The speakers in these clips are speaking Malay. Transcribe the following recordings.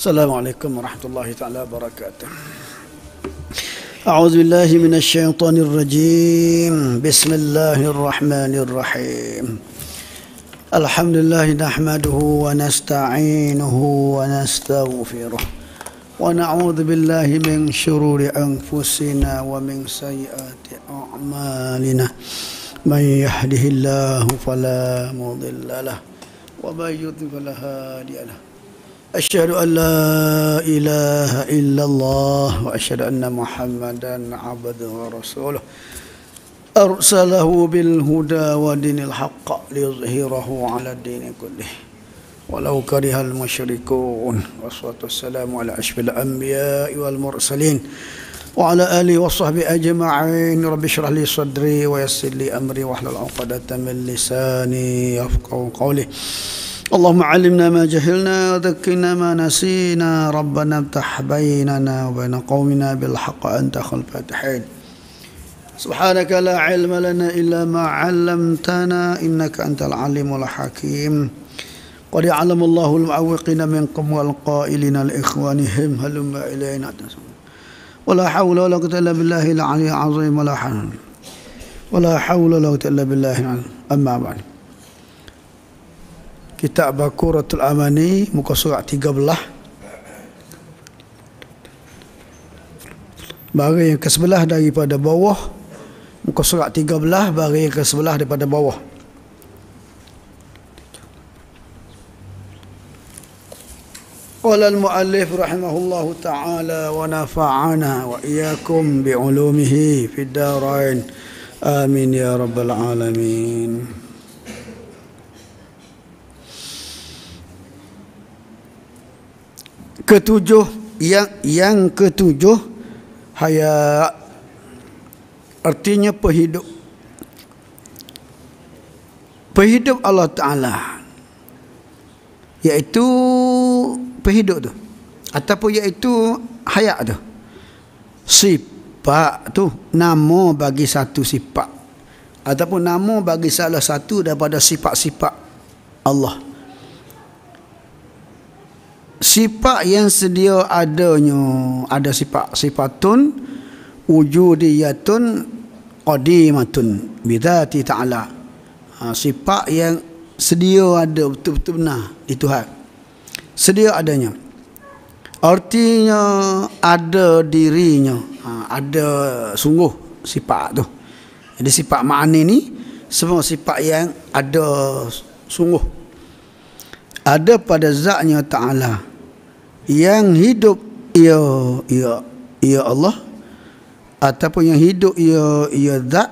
السلام عليكم ورحمة الله تعالى وبركاته أعوذ بالله من الشيطان الرجيم بسم الله الرحمن الرحيم الحمد لله نحمده ونستعينه ونستغفره ونعوذ بالله من شرور أنفسنا ومن سيئات أعمالنا من يهده الله فلا مضل له ومن يضلل فلا هادي له أشهد أن لا إله إلا الله وأشهد أن محمدا عبده ورسوله أرسله بالهدى ودين الحق ليظهره على الدين كله ولو كره المشركون والصلاة والسلام على أشرف الأنبياء والمرسلين وعلى آله وصحبه أجمعين رب اشرح لي صدري ويسر لي أمري واحلل عقدة من لساني يفقه قولي اللهم علمنا ما جهلنا وذكرنا ما نسينا ربنا افتح بيننا وبين قومنا بالحق أنت الفاتحين سبحانك لا علم لنا إلا ما علمتنا إنك أنت العليم الحكيم قد يعلم الله المعوقين منكم والقائلين لإخوانهم هلم إلينا ولا حول ولا قوة إلا بالله العلي العظيم ولا حول ولا حول ولا قوة إلا بالله العلي أما بعد kitab Bakuratul Amani muka surat 13 baring yang ke sebelah daripada bawah muka surat 13 baring yang ke sebelah daripada bawah Qala al-muallif rahimahullahu ta'ala wa nafa'ana wa iyyakum bi 'ulumihi fid darain amin ya rabbal alamin ketujuh yang yang ketujuh hayat artinya pehidup pehidup Allah Taala yaitu pehidup tu ataupun yaitu hayat tu sifat tu nama bagi satu sifat ataupun nama bagi salah satu daripada sifat-sifat Allah sifat yang sedia adanya ada sifat sifatun wujudiyatun qadimatun bidzati ta'ala ha, sifat yang sedia ada betul-betul benar di Tuhan sedia adanya artinya ada dirinya ha, ada sungguh sifat tu jadi sifat makna ni semua sifat yang ada sungguh ada pada zatnya ta'ala yang hidup ia ia ia Allah ataupun yang hidup ia ia zat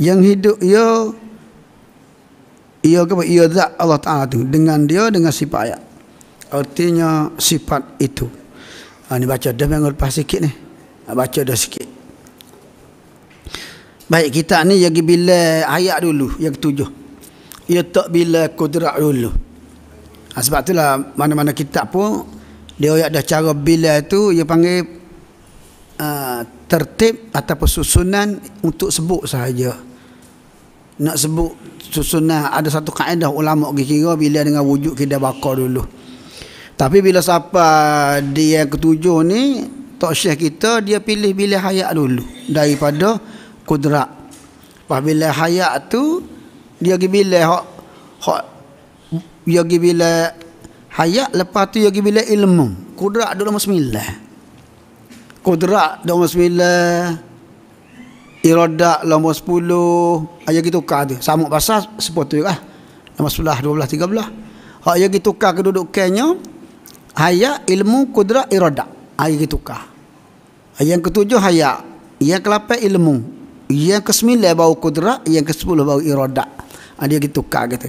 yang hidup ia ia apa ia zat Allah Taala tu dengan dia dengan sifat ayat artinya sifat itu ha, ni baca dah memang lepas sikit ni ha, baca dah sikit baik kita ni yang bila ayat dulu yang ketujuh ia tak bila kudrat dulu Ha, sebab itulah mana-mana kitab pun dia ada cara bila itu dia panggil uh, tertib ataupun susunan untuk sebut saja Nak sebut susunan ada satu kaedah ulama kira bila dengan wujud kita bakar dulu. Tapi bila siapa dia yang ketujuh ni tok syekh kita dia pilih bila hayat dulu daripada kudrat. Apabila hayat tu dia pergi bila hak yogi bila hayat lepas tu yogi bila ilmu kudrak dulu bismillah kudrak dulu bismillah iradak lama 10 ayat gitu ka tu samuk pasal sepatu lah Dua belah, tiga belah, hak ayat gitu ka kedudukannya hayat ilmu kudrak iradak ayat ah, gitu ka ah, yang ketujuh hayat yang ke ilmu yang ke-9 bau kudrak yang ke-10 bau iradak ah, dia gitu ka gitu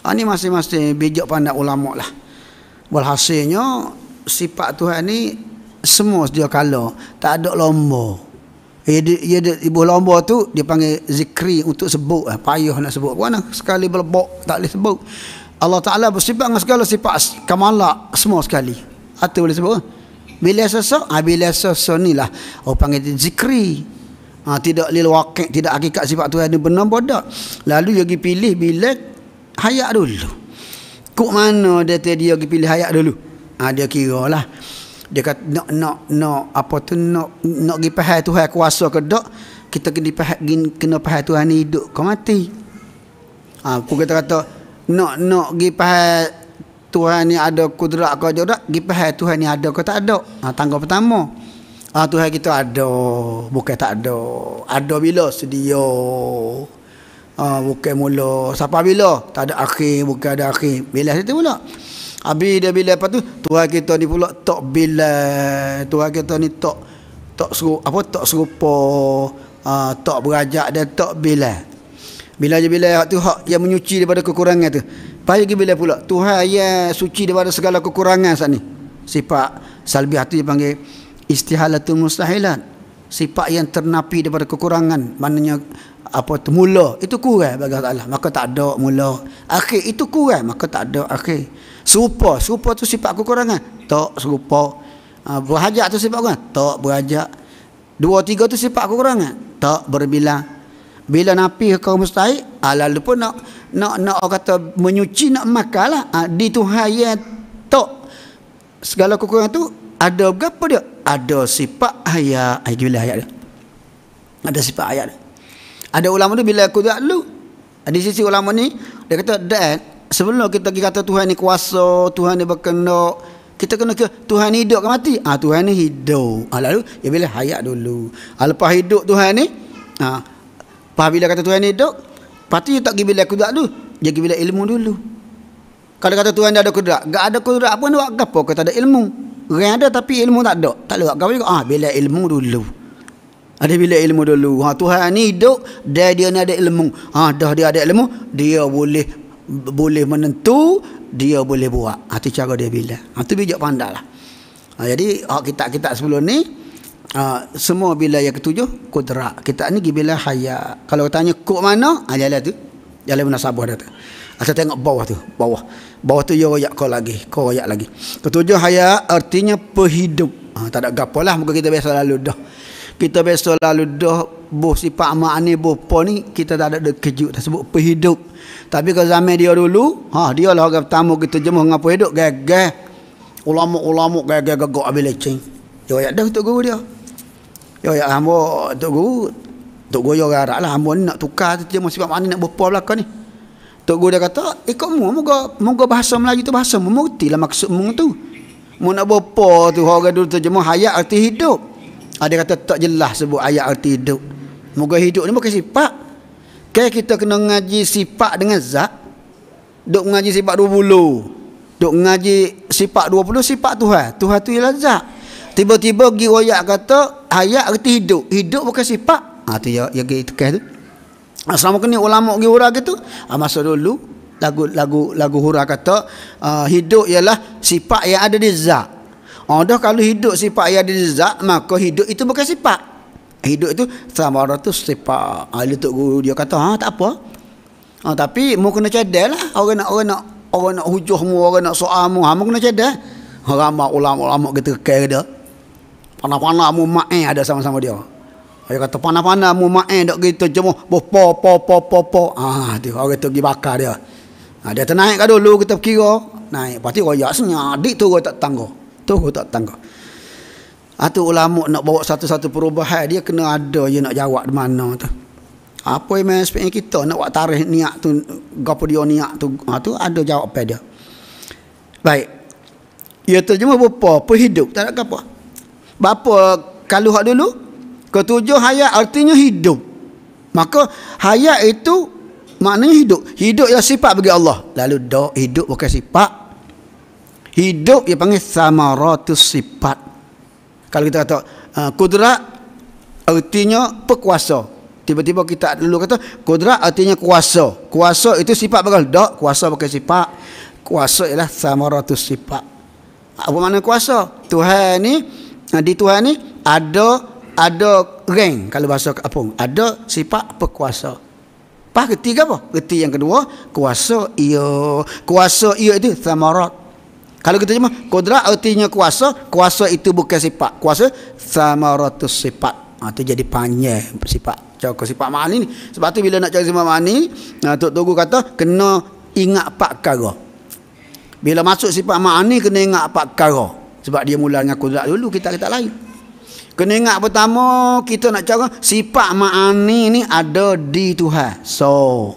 Ha, ah, ini masing-masing bijak pandai ulama lah. Walhasilnya sifat Tuhan ni semua dia kalau tak ada lomba. Ya dia, ibu lomba tu dia panggil zikri untuk sebut eh, payah nak sebut mana sekali berlebok tak boleh sebut Allah Ta'ala bersifat dengan segala sifat kamalak semua sekali atau ah, boleh sebut eh? bila sesak ha, ah, bila sesak ni lah. orang panggil zikri ha, tidak lil wakil tidak hakikat sifat Tuhan ada benar bodak lalu dia pergi pilih bila Hayak dulu kok mana dia tadi dia pergi pilih hayat dulu ha, dia kira lah dia kata nak nak nak apa tu nak nak pergi pahal Tuhan kuasa ke tak kita kena pahal kena pahal Tuhan ni hidup kau mati ha, aku kata kata nak nak pergi pahal Tuhan ni ada kudrak kau je tak pergi pahal Tuhan ni ada kau tak ada ha, tangga pertama ha, Tuhan kita ada bukan tak ada ada bila sedia ha, bukan mula sampai bila tak ada akhir bukan ada akhir bila situ pula Abi dia bila lepas tu Tuhan kita ni pula tak bila Tuhan kita ni tak tak seru apa tak serupa ha, tak berajak dan tak bila bila je bila hak tu hak yang menyuci daripada kekurangan tu Pahaya ke bila pula Tuhan yang suci daripada segala kekurangan saat ni Sifat salbiah tu dia panggil Istihalatul mustahilat Sifat yang ternapi daripada kekurangan Maknanya apa termula itu kurang bagi Allah Taala maka tak ada mula akhir itu kurang maka tak ada akhir serupa serupa tu sifat kekurangan tak serupa ah, berhajat tu sifat kekurangan tak berhajat dua tiga tu sifat kekurangan tak berbilang bila nabi kau mustahil alal ah, pun nak nak nak kata menyuci nak makanlah ha, ah, di Tuhan yang tak segala kekurangan tu ada berapa dia ada sifat ayat ayat dia ada sifat ayat dia ada ulama tu bila aku tak lu. Di sisi ulama ni dia kata dad sebelum kita pergi kata Tuhan ni kuasa, Tuhan ni berkenak, kita kena ke Tuhan ni hidup ke mati? Ah ha, Tuhan ni hidup. Ha, lalu ya bila hayat dulu. Ha, lepas hidup Tuhan ni ah ha, pas bila kata Tuhan ni hidup, pasti tak pergi bila kudrat dulu. Dia pergi bila ilmu dulu. Kalau kata Tuhan dia ada kudrat, tak ada kudrat pun buat apa? Kata ada ilmu. Orang ada tapi ilmu tak ada. Tak ada kau juga. Ah ha, bila ilmu dulu. Ada bila ilmu dulu. Ha Tuhan ni hidup dia dia ni ada ilmu. Ha dah dia ada ilmu, dia boleh boleh menentu, dia boleh buat. Ha tu cara dia bila. Ha tu bijak pandalah. Ha jadi hak kita kita sebelum ni ha, semua bila yang ketujuh kudrat. Kita ni gi bila haya. Kalau tanya kok mana? Ha jalan tu. Jalan munasabah dah tu. Asal tengok bawah tu, bawah. Bawah tu ia royak kau lagi, kau royak lagi. Ketujuh hayat artinya perhidup. Ha, tak ada gapalah muka kita biasa lalu dah kita biasa lalu dah buh sifat makni buh apa ni kita tak ada kejut tak sebut perhidup. tapi ke zaman dia dulu ha dia lah orang pertama kita jemuh dengan pehidup gagah ulama-ulama gagah gagak abis lecing dia ayat dah untuk guru dia dia ayat hamba untuk guru untuk guru yang arak lah hamba ni nak tukar tu jemuh sifat makni nak buh apa belakang ni untuk guru dia kata ikut eh, mu moga, moga bahasa Melayu tu bahasa mu lah maksud mu tu mu nak buh apa tu orang dulu terjemuh hayat arti hidup ada ah, kata tak jelas sebut ayat arti hidup. Moga hidup ni bukan sifat. Kek kita kena ngaji sifat dengan zat. Dok ngaji sifat 20. Dok ngaji sifat 20 sifat Tuhan. Tuhan tu ialah zat. Tiba-tiba pergi royak kata ayat arti hidup. Hidup bukan sifat. Ha tu ya ya gitu kan tu. Ah, selama kini ulama pergi hura gitu. Ha, masa dulu lagu lagu lagu hura kata uh, hidup ialah sifat yang ada di zat. Oh, dah kalau hidup sifat yang ada zat, maka hidup itu bukan sifat. Hidup itu samara tu sifat. Ah, ha, Tok Guru dia kata, ha, tak apa. Ha, tapi mu kena cadel lah. Orang nak, orang nak, orang nak hujuh mu, orang nak soal mu, ha, mu kena cadel. Ha, ramai ulama-ulama kita kaya dia. Panah-panah mu main ada sama-sama dia. Dia kata, panah-panah mu main tak gitu, cuma bopo, po, po, po, po. po Ah, ha, tu, orang tu pergi bakar dia. Ha, dia ternaik kat dulu, kita kira. Naik, pasti royak senyak, adik tu tak tangguh. Tuh tak tangga. Atau ulama nak bawa satu-satu perubahan dia kena ada je nak jawab di mana tu. Apa yang sebabnya kita nak buat tarikh niat tu, gapo dia niat tu, ha, tu ada jawab pada dia. Baik. Ya terjemah berapa? Perhidup, tak ada apa. Bapa kalau hak dulu ketujuh hayat artinya hidup. Maka hayat itu maknanya hidup. Hidup ialah sifat bagi Allah. Lalu dok hidup bukan sifat Hidup dia panggil samaratus sifat. Kalau kita kata uh, kudrat artinya perkuasa. Tiba-tiba kita dulu kata kudrat artinya kuasa. Kuasa itu sifat bagal dak kuasa pakai sifat. Kuasa ialah samaratus sifat. Apa makna kuasa? Tuhan ni uh, di Tuhan ni ada ada reng kalau bahasa apa? Ada sifat perkuasa. Pak ketiga apa? Ketiga yang kedua, kuasa ia. Kuasa ia itu samarat kalau kita cuma kodrat artinya kuasa, kuasa itu bukan sifat. Kuasa samaratus sifat. Ha, itu jadi panjang sifat. Cakap sifat makna ni. Sebab tu bila nak cakap sifat makna ni, ha, Tok Tugu kata kena ingat pak kara. Bila masuk sifat makna ni kena ingat pak kara. Sebab dia mula dengan kodrat dulu kita kita lain. Kena ingat pertama kita nak cakap sifat makna ni ada di Tuhan. So,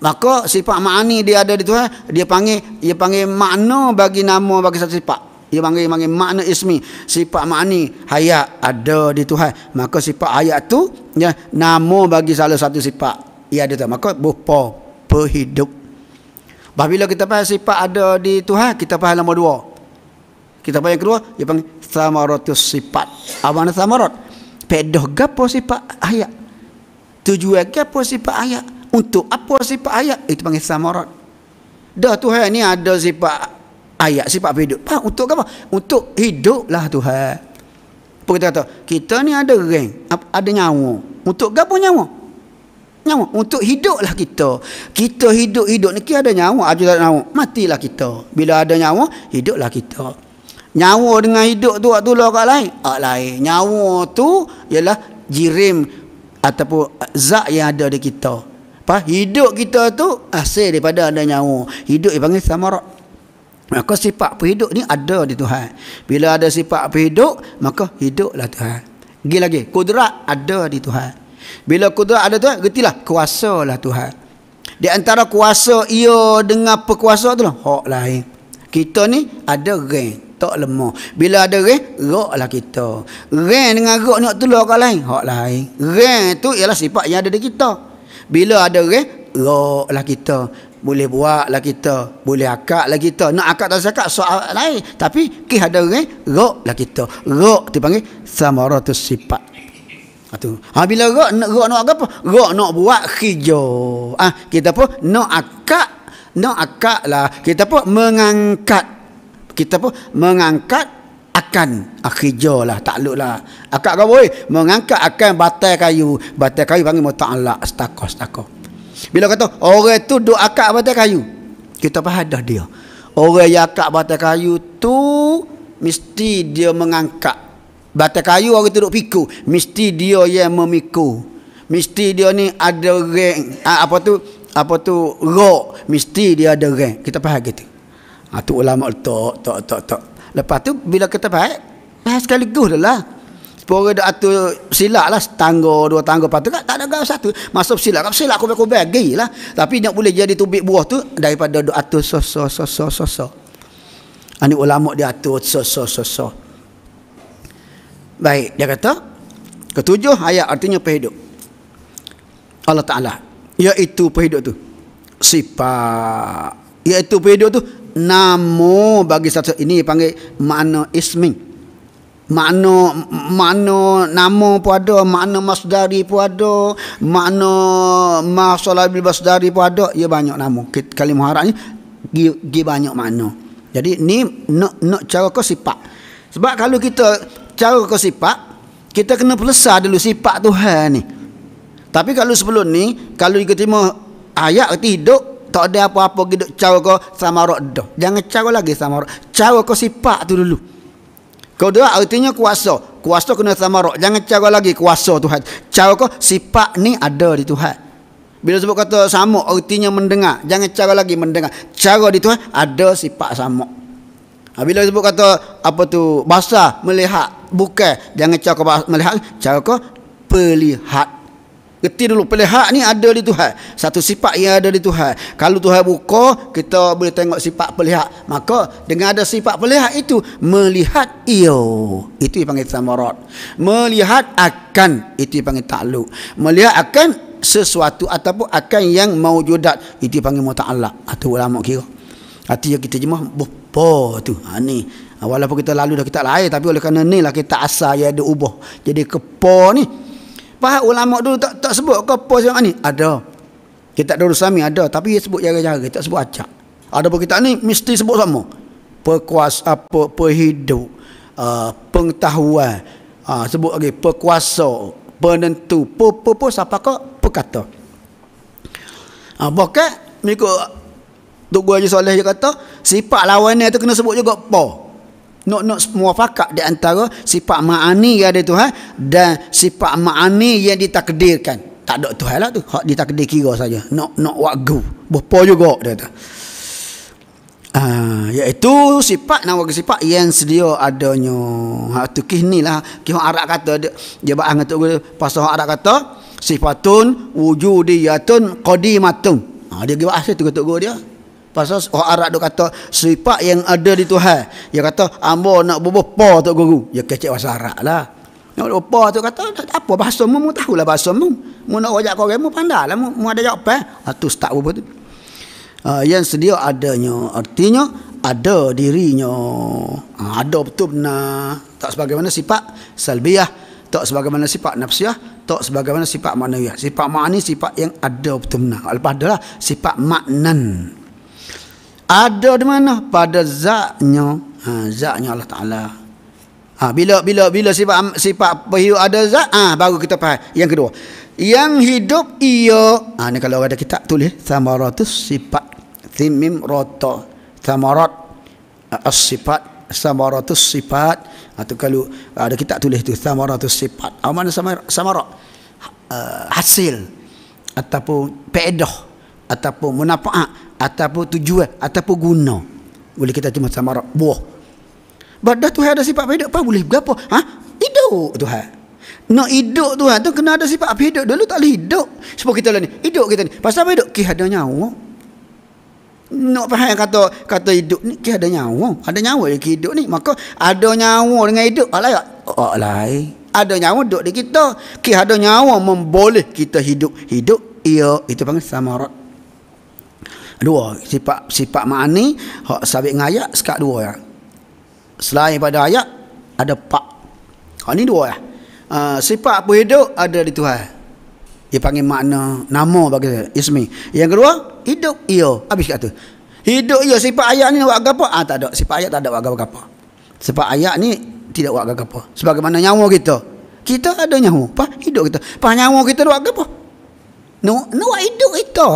maka sifat ma'ani dia ada di Tuhan dia panggil dia panggil makna bagi nama bagi satu sifat dia panggil panggil makna ismi sifat ma'ani hayat ada di Tuhan maka sifat hayat tu ya nama bagi salah satu sifat ia ada di Tuhan maka bupa perhidup bila kita faham sifat ada di Tuhan kita faham nombor dua kita faham yang kedua dia panggil samaratus sifat apa ni samarat pedoh gapo sifat hayat tujuan gapo sifat hayat untuk apa sifat ayat? Eh, itu panggil samarat. Dah Tuhan ni ada sifat ayat, sifat hidup. Pak, untuk apa? Untuk hiduplah Tuhan. Apa kita kata? Kita ni ada ring, ada nyawa. Untuk apa nyawa? Nyawa. Untuk lah kita. Kita hidup-hidup ni, kita ada nyawa, ada tak nyawa. Matilah kita. Bila ada nyawa, lah kita. Nyawa dengan hidup tu waktu lah orang lain. Orang lain. Nyawa tu ialah jirim ataupun zak yang ada di kita. Apa hidup kita tu hasil daripada ada nyawa. Hidup dia panggil samarat. Maka sifat hidup ni ada di Tuhan. Bila ada sifat hidup, maka hiduplah Tuhan. Lagi lagi, kudrat ada di Tuhan. Bila kudrat ada Tuhan, gertilah kuasa lah Tuhan. Di antara kuasa ia dengan pekuasa tu lah, hak lain. Kita ni ada geng tak lemah. Bila ada reh, roh lah kita. Reh dengan roh ni tu lah orang lain. Hak lain. Reh tu ialah sifat yang ada di kita. Bila ada re, rok lah kita. Boleh buat lah kita. Boleh akak lah kita. Nak akak tak zakat soal lain. Tapi, kita ada re, rok lah kita. Rok tu panggil samaratus sifat. Atu. Ha, ha, bila rok, rok nak apa? Rok nak buat hijau. Ah, ha, kita pun nak akak. Nak akak lah. Kita pun mengangkat. Kita pun mengangkat akan akhija ah, lah takluk lah akak kau boleh mengangkat akan batai kayu batai kayu panggil muta'alak setakoh setakoh bila kata orang tu duk akak batai kayu kita pahadah dia orang yang akak batai kayu tu mesti dia mengangkat batai kayu orang tu duk piku mesti dia yang memiku mesti dia ni ada reng ah, apa tu apa tu rok mesti dia ada reng kita faham gitu ha, ulama tok tok tok tok Lepas tu bila kita baik, baik sekali gus lah. Sepora dah atur silap lah setangga, dua tangga, lepas tu kan tak ada gaya satu. Masuk silap, kan silap aku baik bagi lah. Tapi nak boleh jadi tubik buah tu daripada dah atur so so so so so so. Ini ah, ulama dia atur so so so so. Baik, dia kata ketujuh ayat artinya perhidup. Allah Ta'ala iaitu perhidup tu sifat iaitu perhidup tu nama bagi satu ini panggil makna ismi makna makna nama pun ada makna masdari pun ada makna masalah bil basdari pun ada ya banyak nama kalimah harap ni gi, banyak makna jadi ni nak nak cara ke sifat sebab kalau kita cara ke sifat kita kena pelesa dulu sifat Tuhan ni tapi kalau sebelum ni kalau kita terima ayat tidak tak ada apa-apa gitu cara kau sama rok dah. Jangan cawo lagi sama rok. Cawo kau sifat tu dulu. Kau doa artinya kuasa. Kuasa kena sama rok. Jangan cawo lagi kuasa Tuhan. Cawo kau sifat ni ada di Tuhan. Bila sebut kata sama artinya mendengar. Jangan cawo lagi mendengar. Cawo di Tuhan ada sifat sama. Ha, bila sebut kata apa tu basah melihat bukan jangan cara melihat cara kau perlihat Gerti dulu pilih hak ni ada di Tuhan. Satu sifat yang ada di Tuhan. Kalau Tuhan buka, kita boleh tengok sifat pilih Maka dengan ada sifat pilih itu melihat ia. Itu yang panggil samarat. Melihat akan itu yang panggil takluk. Melihat akan sesuatu ataupun akan yang maujudat itu yang panggil muta'alla atau ah, ulama kira. Hati yang kita jemah bepa tu. Ha ni. Ah, walaupun kita lalu dah kita lain tapi oleh kerana ni lah kita asal yang ada ubah. Jadi kepo ni Faham ulama dulu tak tak sebut ke apa yang ni? Ada. Kitab Darussami ada tapi dia sebut jaga-jaga, tak sebut acak. Ada pun kitab ni mesti sebut sama. Perkuasa apa perhidup uh, pengetahuan uh, sebut lagi perkuasa penentu apa po po siapa ke perkata uh, ah, bahkan mengikut Tok Guru Haji Soleh dia kata sifat lawannya tu kena sebut juga po nak nak muafakat di antara sifat ma'ani yang ada Tuhan dan sifat ma'ani yang ditakdirkan. Tak ada Tuhan lah tu. Hak ditakdir kira saja. Nak nak wagu. Bapa juga dia kata. Ha, uh, iaitu sifat nama sifat yang sedia adanya ha tu kinilah kiho arab kata dia, dia ba angat tu pasal arab kata sifatun wujudiyatun qadimatun Ah dia gi bahasa tu kata dia Pasal orang Arab tu kata sifat yang ada di Tuhan. Dia kata ambo nak bubuh pa tok guru. Dia ya, kecek bahasa Arab lah. Nak bubuh pa tok kata apa bahasa mu mu tahulah bahasa mu. Mu nak ajak kau mu pandailah mu, mu ada jawapan. Eh? Ha tu start bubuh tu. Ha, yang sedia adanya artinya ada dirinya. Ha, ada betul benar. Tak sebagaimana sifat salbiah, tak sebagaimana sifat nafsiah, tak sebagaimana sifat maknawiah. Sifat makna ni sifat yang ada betul benar. Lepas adalah sifat maknan ada di mana pada zatnya ha zatnya Allah taala ha bila bila bila sifat sifat perhiu ada zat ah ha, baru kita faham yang kedua yang hidup ia ha ni kalau ada kita tulis samaratus sifat thimim rata samarat ha, as sifat samaratus sifat atau ha, kalau ada kita tulis tu samaratus sifat apa mana samarat samarat uh, ha, hasil ataupun peedah ataupun munafaat ataupun tujuan ataupun guna boleh kita terima samarak buah benda tu ada sifat hidup apa boleh berapa ha hidup Tuhan nak hidup Tuhan tu kena ada sifat apa hidup dulu tak boleh hidup sebab kita lah ni hidup kita ni pasal apa hidup kih ada nyawa nak faham kata kata hidup ni Ki ada nyawa ada nyawa yang hidup ni maka ada nyawa dengan hidup alah oh, ada nyawa duduk di kita Ki ada nyawa memboleh kita hidup hidup ia itu panggil samarat Dua sifat sifat makni hak sabit ngayak sekak dua ya. Selain pada ayat ada pak. Hak ni dua ya. Uh, sifat apa hidup ada di Tuhan. Dia panggil makna nama bagi ismi. Yang kedua hidup ia habis kat tu. Hidup ia sifat ayat ni buat apa? Ah tak ada. Sifat ayat tak ada buat apa. Sifat ayat ni tidak buat apa. Sebagaimana nyawa kita. Kita ada nyawa. Apa hidup kita? Apa nyawa kita buat apa? No, no hidup itu.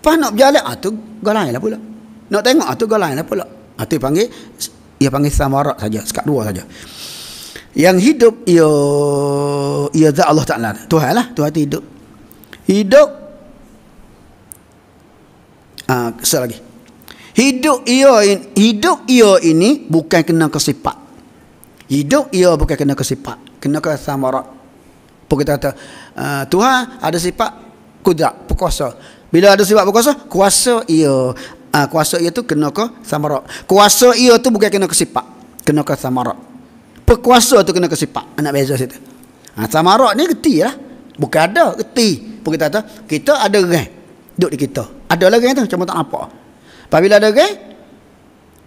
Pas nak berjalan ah tu galain lah pula. Nak tengok ah tu galain lah pula. Ah tu panggil ia panggil samarat saja, sekat dua saja. Yang hidup ia ia zat Allah Taala. Tuhan lah, Tuhan hidup. Hidup ah sekali lagi. Hidup ia hidup ia ini bukan kena kesifat. Hidup ia bukan kena kesifat, kena ke samarat. Pokok kata uh, Tuhan ada sifat kudrat, perkuasaan. Bila ada sifat berkuasa, kuasa ia. Ah ha, kuasa ia tu kena ke samarok. Kuasa ia tu bukan kena ke sifat, kena ke samarok. Pekuasa tu kena ke sifat. Anak beza situ. Ha, samarok ni geti ya, Bukan ada geti. Pun kita kata, kita ada geng. Duduk di kita. Ada lagi geng tu, cuma tak nampak. Apabila ada geng,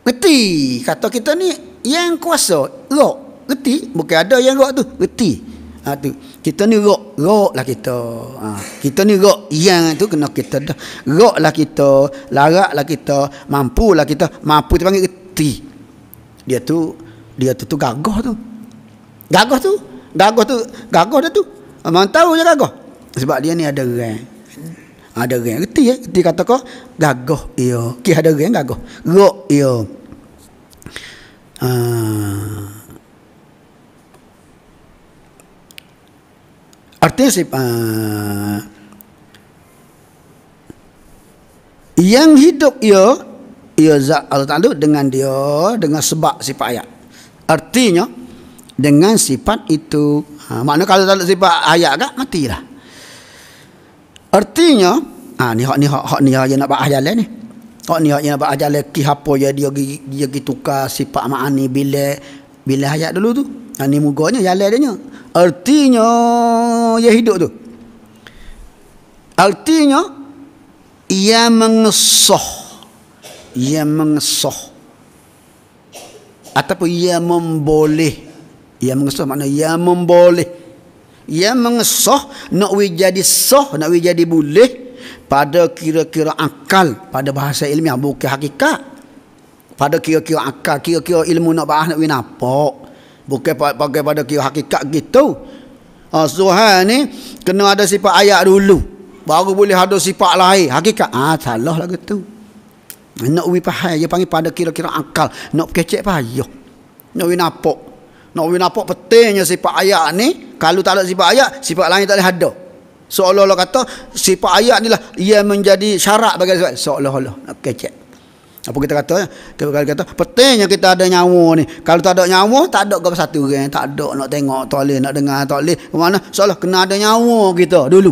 geti. Kata kita ni, yang kuasa, rok. Geti, bukan ada yang rok tu, geti. Ha, tu kita ni rok rok lah kita ha. kita ni rok yang tu kena kita dah rok lah kita larak lah kita mampu lah kita mampu tu panggil reti dia tu dia tu tu gagah tu gagah tu gagah tu gagah dah tu memang tahu je gagah sebab dia ni ada rang ada rang reti ya, reti kata kau gagah iya ki ada rang gagah rok iya ha. ah uh. Artinya uh, yang hidup ia ia zat Allah Ta'ala dengan dia dengan sebab sifat ayat. Artinya dengan sifat itu ha, makna kalau tak ada sifat ayat agak matilah. Artinya ha, ni hak ni hak hak ni hak yang nak buat ayat ni. Hak ni hak yang nak buat ajal ni kihapo ya dia dia gitu ka sifat makna ni bila bila ayat dulu tu. Ini ha, mugonya jalan dia Artinya Ia hidup tu Artinya Ia mengesoh Ia mengesoh Ataupun ia memboleh Ia mengesoh makna ia memboleh Ia mengesoh Nak jadi soh Nak jadi boleh Pada kira-kira akal Pada bahasa ilmiah Bukan hakikat Pada kira-kira akal Kira-kira ilmu nak bahas nak winapok Bukan pakai pada kira hakikat gitu. Ha, Zuhal ni kena ada sifat ayat dulu. Baru boleh ada sifat lain. Hakikat. Ah, ha, salah lah gitu. Nak ubi pahaya. Dia panggil pada kira-kira akal. Nak kecek payah. Nak ubi napok. Nak ubi napok pentingnya sifat ayat ni. Kalau tak ada sifat ayat, sifat lain tak boleh ada. Seolah-olah kata sifat ayat ni lah. Ia menjadi syarat bagi sifat. Seolah-olah nak kecek apa kita kata ya? Kita kata pentingnya kita ada nyawa ni. Kalau tak ada nyawa, tak ada apa satu orang, tak ada nak tengok, tak boleh nak dengar, tak boleh. Ke mana? Soalnya kena ada nyawa kita dulu.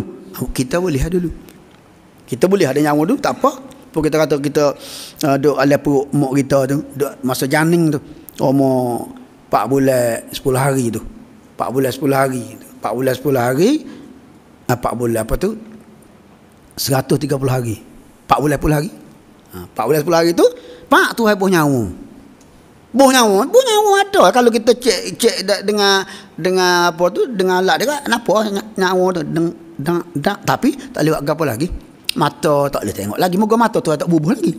Kita boleh lah dulu. Kita boleh ada nyawa dulu, tak apa. Apa kita kata kita uh, eh, duk alah perut mak kita tu, duk masa janin tu. Umur 4 bulan 10 hari tu. 4 bulan 10 hari. 4 bulan 10 hari. 4 eh, bulan apa tu? 130 hari. 4 bulan 10 hari. 14 ha, pula hari tu pak tu hai buh nyawa buh nyawa buh nyawa ada kalau kita cek cek dengan dengan apa tu dengan alat dia apa nyawa tu deng, deng, deng, tapi tak lewat apa lagi mata tak boleh tengok lagi muka mata tu tak bubuh lagi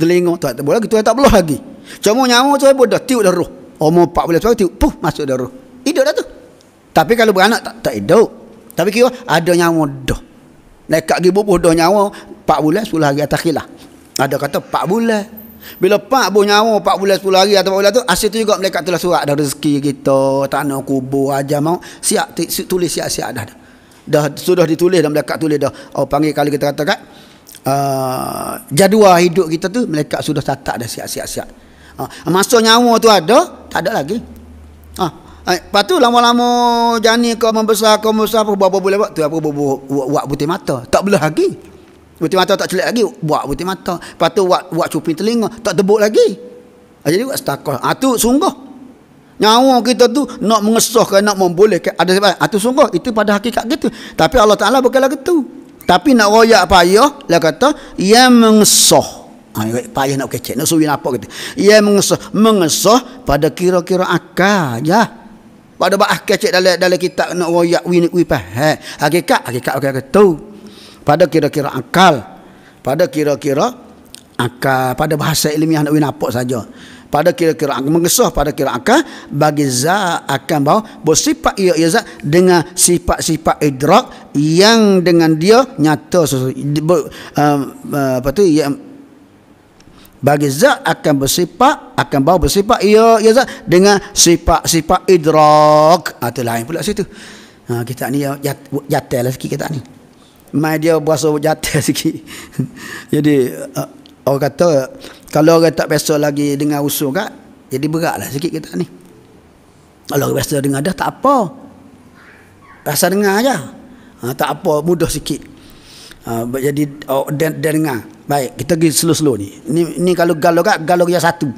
telinga tu tak boleh lagi tu tak boleh lagi cuma nyawa tu buh dah tiup dah roh umur 14 pula tiup puh masuk dah roh hidup dah tu tapi kalau beranak tak, tak hidup tapi kira ada nyawa dah Nekak gibu bodoh nyawa 4 bulan 10 hari atas khilah ada kata Pak bulan. Bila Pak bulan nyawa, Pak bulan 10 hari atau Pak bulan tu, asyik tu juga mereka telah surat dah rezeki kita, tanah kubur, aja mau siap tulis siap-siap dah. Dah sudah ditulis dan mereka tulis dah. Oh panggil kali kita kata kan, uh, jadual hidup kita tu mereka sudah tatak dah siap-siap-siap. Uh, masa nyawa tu ada, tak ada lagi. Uh, lepas tu lama-lama jani kau membesar, kau membesar, apa-apa boleh buat, tu apa-apa buat butir mata. Tak boleh lagi. Buti mata tak celik lagi, buat buti mata. Lepas tu buat, buat cuping telinga, tak tebuk lagi. Jadi buat setakah. Ha, sungguh. Nyawa kita tu nak mengesahkan, nak membolehkan. Ada sebab, itu ha, sungguh. Itu pada hakikat gitu. Tapi Allah Ta'ala bukanlah gitu. Tapi nak royak payah, dia kata, ia mengesah. Ha, payah nak kecek, nak suwi apa gitu. Ia mengesah. Mengesah pada kira-kira akal. Ya. Pada bahas kecek dalam, dalam kitab nak royak, wini, wipah. Hakikat, hakikat, hakikat, hakikat, hakikat, pada kira-kira akal pada kira-kira akal pada bahasa ilmiah nak winapok saja pada kira-kira mengesah pada kira akal bagi za akan bawa bersifat ia ia za dengan sifat-sifat idrak yang dengan dia nyata sesuatu apa tu yang bagi za akan bersifat akan bawa bersifat ia ya zat dengan sifat-sifat idrak atau lain pula situ ha, kita ni jatelah sikit kita ni mai dia berasa jatuh sikit jadi uh, orang kata kalau orang tak biasa lagi dengan usul kat jadi beratlah sikit kita ni kalau orang biasa dengar dah tak apa rasa dengar aja ha, tak apa mudah sikit uh, jadi oh, dia, dia dengar baik kita pergi slow-slow ni ni, ni kalau galau kat galau yang satu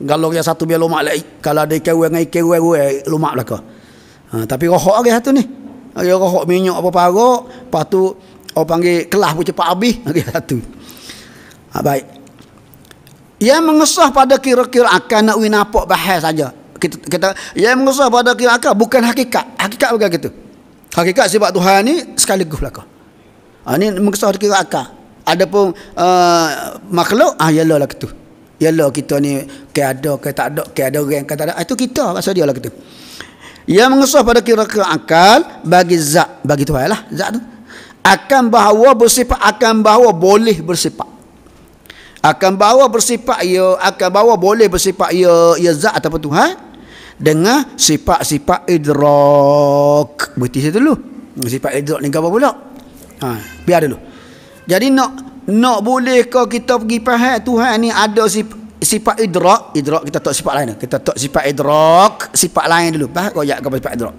galau yang satu biar lomak lah kalau ada ikan dengan ikan lomak belakang ha, tapi rohok lagi satu ni ayo rohok minyak apa parok. Lepas tu, orang panggil kelas pun cepat habis. Lagi satu. Ha, baik. Yang mengesah pada kira-kira akan nak winapok bahas saja. Kita, kita, yang mengesah pada kira akan bukan hakikat. Hakikat bukan gitu. Hakikat sifat Tuhan ni sekaligus lah kau. Ha, ni mengesah kira akan. Ada pun uh, makhluk, ah, ya lah gitu. Ya kita ni, ke ada, ke tak ada, ke ada orang, ke ada. Ah, itu kita, maksud dia lah gitu. Ia mengesah pada kira-kira akal bagi zat. Bagi tu lah zat tu. Akan bahawa bersifat, akan bahawa boleh bersifat. Akan bahawa bersifat ia, akan bahawa boleh bersifat ia, ia zat ataupun Tuhan. Dengan sifat-sifat idrak. Berhenti saya dulu. Sifat idrak ni apa pula? Ha, biar dulu. Jadi nak nak boleh kau kita pergi faham Tuhan ni ada sifat sifat idrak idrak kita tak sifat lain kita tak sifat idrak sifat lain dulu bah kau yak sifat idrak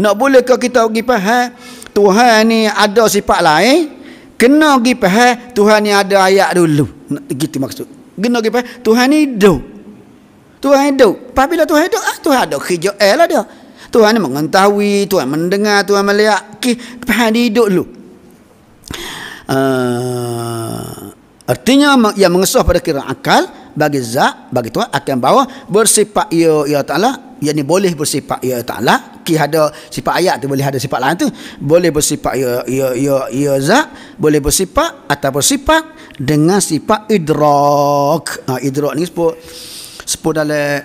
nak boleh kau kita pergi faham Tuhan ni ada sifat lain kena pergi faham Tuhan ni ada ayat dulu gitu maksud kena pergi faham Tuhan ni hidup Tuhan hidup apabila Tuhan hidup ah, Tuhan ada hijau eh lah dia Tuhan mengetahui Tuhan mendengar Tuhan melihat faham ni hidup dulu uh, artinya yang mengesah pada kira akal bagi zat bagi tuan akan bawa bersifat ya ya taala yang boleh bersifat ya taala ki ada sifat ayat tu boleh ada sifat lain tu boleh bersifat ya ya ya ya zat boleh bersifat atau bersifat dengan sifat idrak ha, idrak ni sebut sebut dalam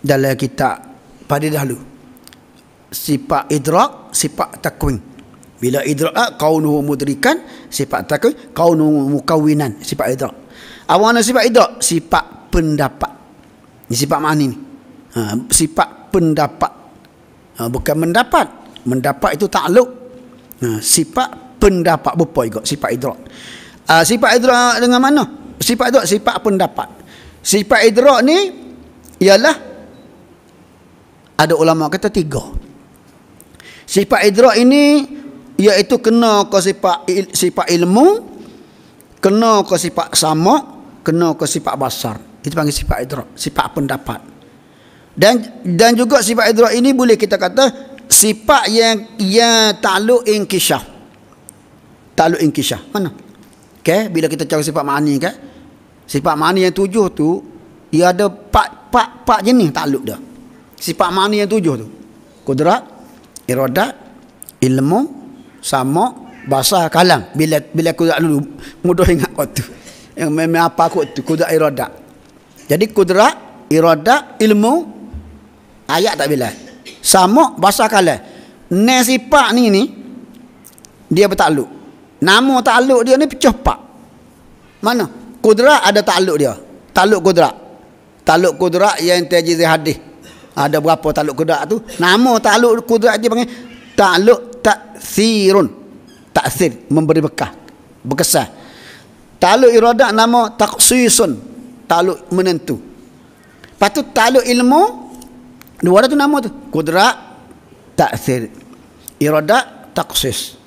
dalam kita pada dahulu sifat idrak sifat takwin bila idrak kaunuhu mudrikan sifat takwin kaunuhu mukawinan sifat idrak apa mana sifat idak? Sifat pendapat. Ini sifat mana ni? Ha, sifat pendapat. Ha, bukan mendapat. Mendapat itu takluk. Ha, sifat pendapat. Bapa juga sifat idrak. Ha, sifat idrak dengan mana? Sifat idrak, sifat pendapat. Sifat idrak ni ialah ada ulama kata tiga. Sifat idrak ini iaitu kena ke sifat ilmu, kena ke sifat sama kena ke sifat basar itu panggil sifat idrak sifat pendapat dan dan juga sifat idrak ini boleh kita kata sifat yang yang takluk inkisyah takluk inkisyah mana okey bila kita cakap sifat mani kan sifat mani yang tujuh tu ia ada Pak Pak empat jenis takluk dia sifat mani yang tujuh tu kudrat iradat ilmu sama basah kalang bila bila kudrat dulu mudah ingat kau tu yang memang apa kau tu kudrat irada jadi kudrat irada ilmu ayat tak bila sama basah kalang ne sifat ni ni dia bertakluk nama takluk dia ni pecah pak mana kudrat ada takluk dia takluk kudrat takluk kudrat yang terjadi hadis ada berapa takluk kudrat tu nama takluk kudrat dia panggil takluk taksirun taksir memberi bekah berkesah taluk iradah nama taksisun taluk menentu lepas tu taluk ilmu dua ada tu nama tu kudrak taksir iradah taksis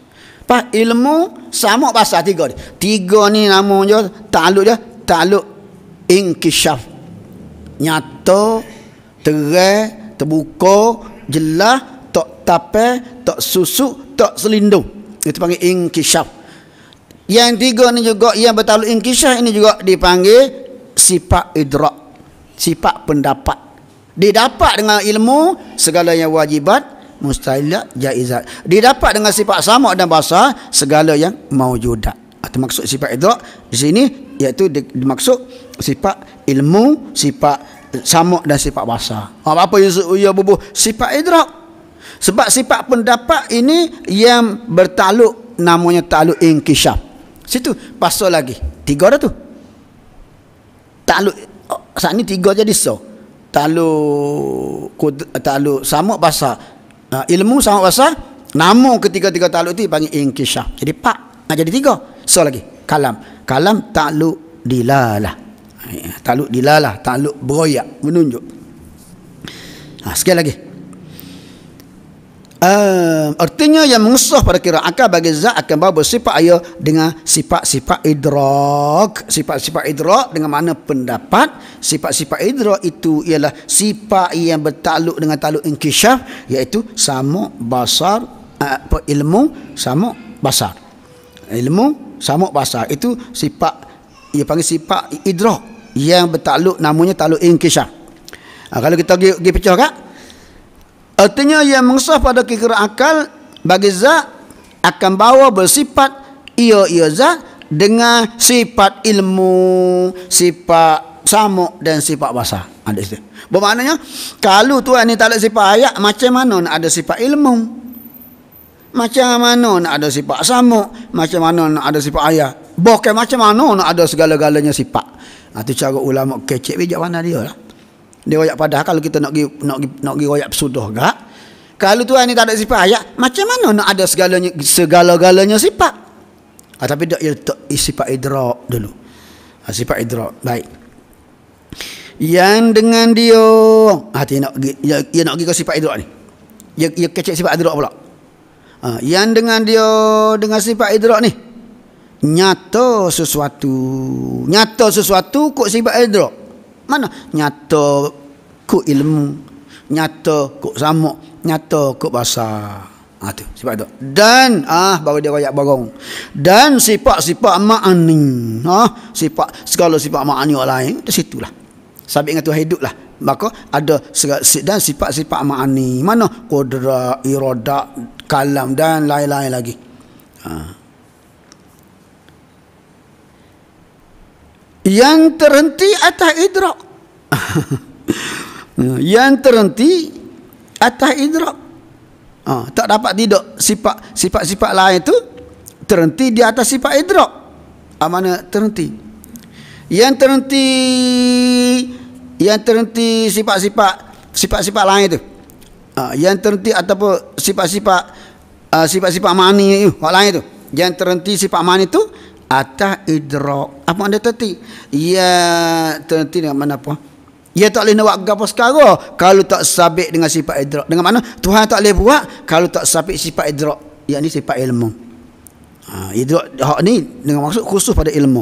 Pak ilmu sama pasal tiga ni. Tiga ni nama je takluk dia takluk inkisyaf. Nyata, terang, terbuka, jelas, tak tape, tak susu, tak selindung. Itu panggil inkisyaf. Yang tiga ni juga yang bertaluk inkisyaf ini juga dipanggil sifat idrak. Sifat pendapat. Didapat dengan ilmu segala yang wajibat mustahilat jaizat. Didapat dengan sifat sama dan bahasa segala yang maujudat. Atau ah, maksud sifat idrak di sini iaitu dimaksud sifat ilmu, sifat sama dan sifat bahasa. Ah, apa apa Yusuf ya bubuh sifat idrak sebab sifat pendapat ini yang bertaluk namanya taluk inkisyaf. Situ pasal lagi. Tiga dah tu. Taluk oh, saat ni tiga jadi so. Taluk taluk sama bahasa. Uh, ah, ilmu sama bahasa. Nama ketiga-tiga taluk tu panggil inkisyaf. Jadi pak nak jadi tiga. So lagi. Kalam. Kalam taluk dilalah. Ah, taluk dilalah, taluk beroyak menunjuk. Ha, sekali lagi. Uh, artinya yang mengusah pada kira akal bagi zat akan bawa sifat ayah dengan sifat-sifat idrak. Sifat-sifat idrak dengan mana pendapat. Sifat-sifat idrak itu ialah sifat yang bertakluk dengan takluk inkisyaf. Iaitu sama basar, uh, ilmu sama basar. Ilmu sama basar. Itu sifat, ia panggil sifat idrak yang bertakluk namanya takluk inkisyaf. Uh, ah, kalau kita pergi, pergi pecah kat? Artinya yang mengesah pada kira akal bagi zat akan bawa bersifat ia ia zat dengan sifat ilmu, sifat samuk dan sifat bahasa. Ada situ. Bermaknanya kalau tuan ni tak ada sifat ayat macam mana nak ada sifat ilmu? Macam mana nak ada sifat samuk? Macam mana nak ada sifat ayat? Bukan macam mana nak ada segala-galanya sifat. Itu cara ulama kecek bijak mana dia lah. Dia royak padah kalau kita nak pergi nak pergi nak pergi royak pesudah gak. Kalau tuan ni tak ada sifat ayat, macam mana nak ada segalanya segala-galanya sifat? Ah, tapi dia tak sifat idrak dulu. Ah, sifat idrak. Baik. Yang dengan dia, hati ah, nak dia, nak gi ke sifat idrak ni. Dia, dia kecek sifat idrak pula. Ah, yang dengan dia dengan sifat idrak ni nyata sesuatu. Nyata sesuatu kok sifat idrak mana nyato ku ilmu nyato ku sama nyato ku bahasa ha tu sifat tu dan ah baru dia royak borong dan sifat-sifat makni ha sifat segala sifat makni orang lain di situlah sabik dengan Tuhan hidup lah maka ada dan sifat-sifat makni mana kudrah irada kalam dan lain-lain lagi ha yang terhenti atas idrak yang terhenti atas idrak ha, tak dapat tidak sifat sifat-sifat lain tu terhenti di atas sifat idrak ha, mana terhenti yang terhenti yang terhenti sifat-sifat sifat-sifat lain tu, ha, yang terhenti ataupun sifat-sifat uh, sifat-sifat mani itu lain itu yang terhenti sifat mani tu atas idrak apa anda tadi ya tadi dengan mana apa ia ya, tak boleh nak buat apa sekarang kalau tak sabit dengan sifat idrak dengan mana Tuhan tak boleh buat kalau tak sabit sifat idrak yakni sifat ilmu ha, idrak hak ni dengan maksud khusus pada ilmu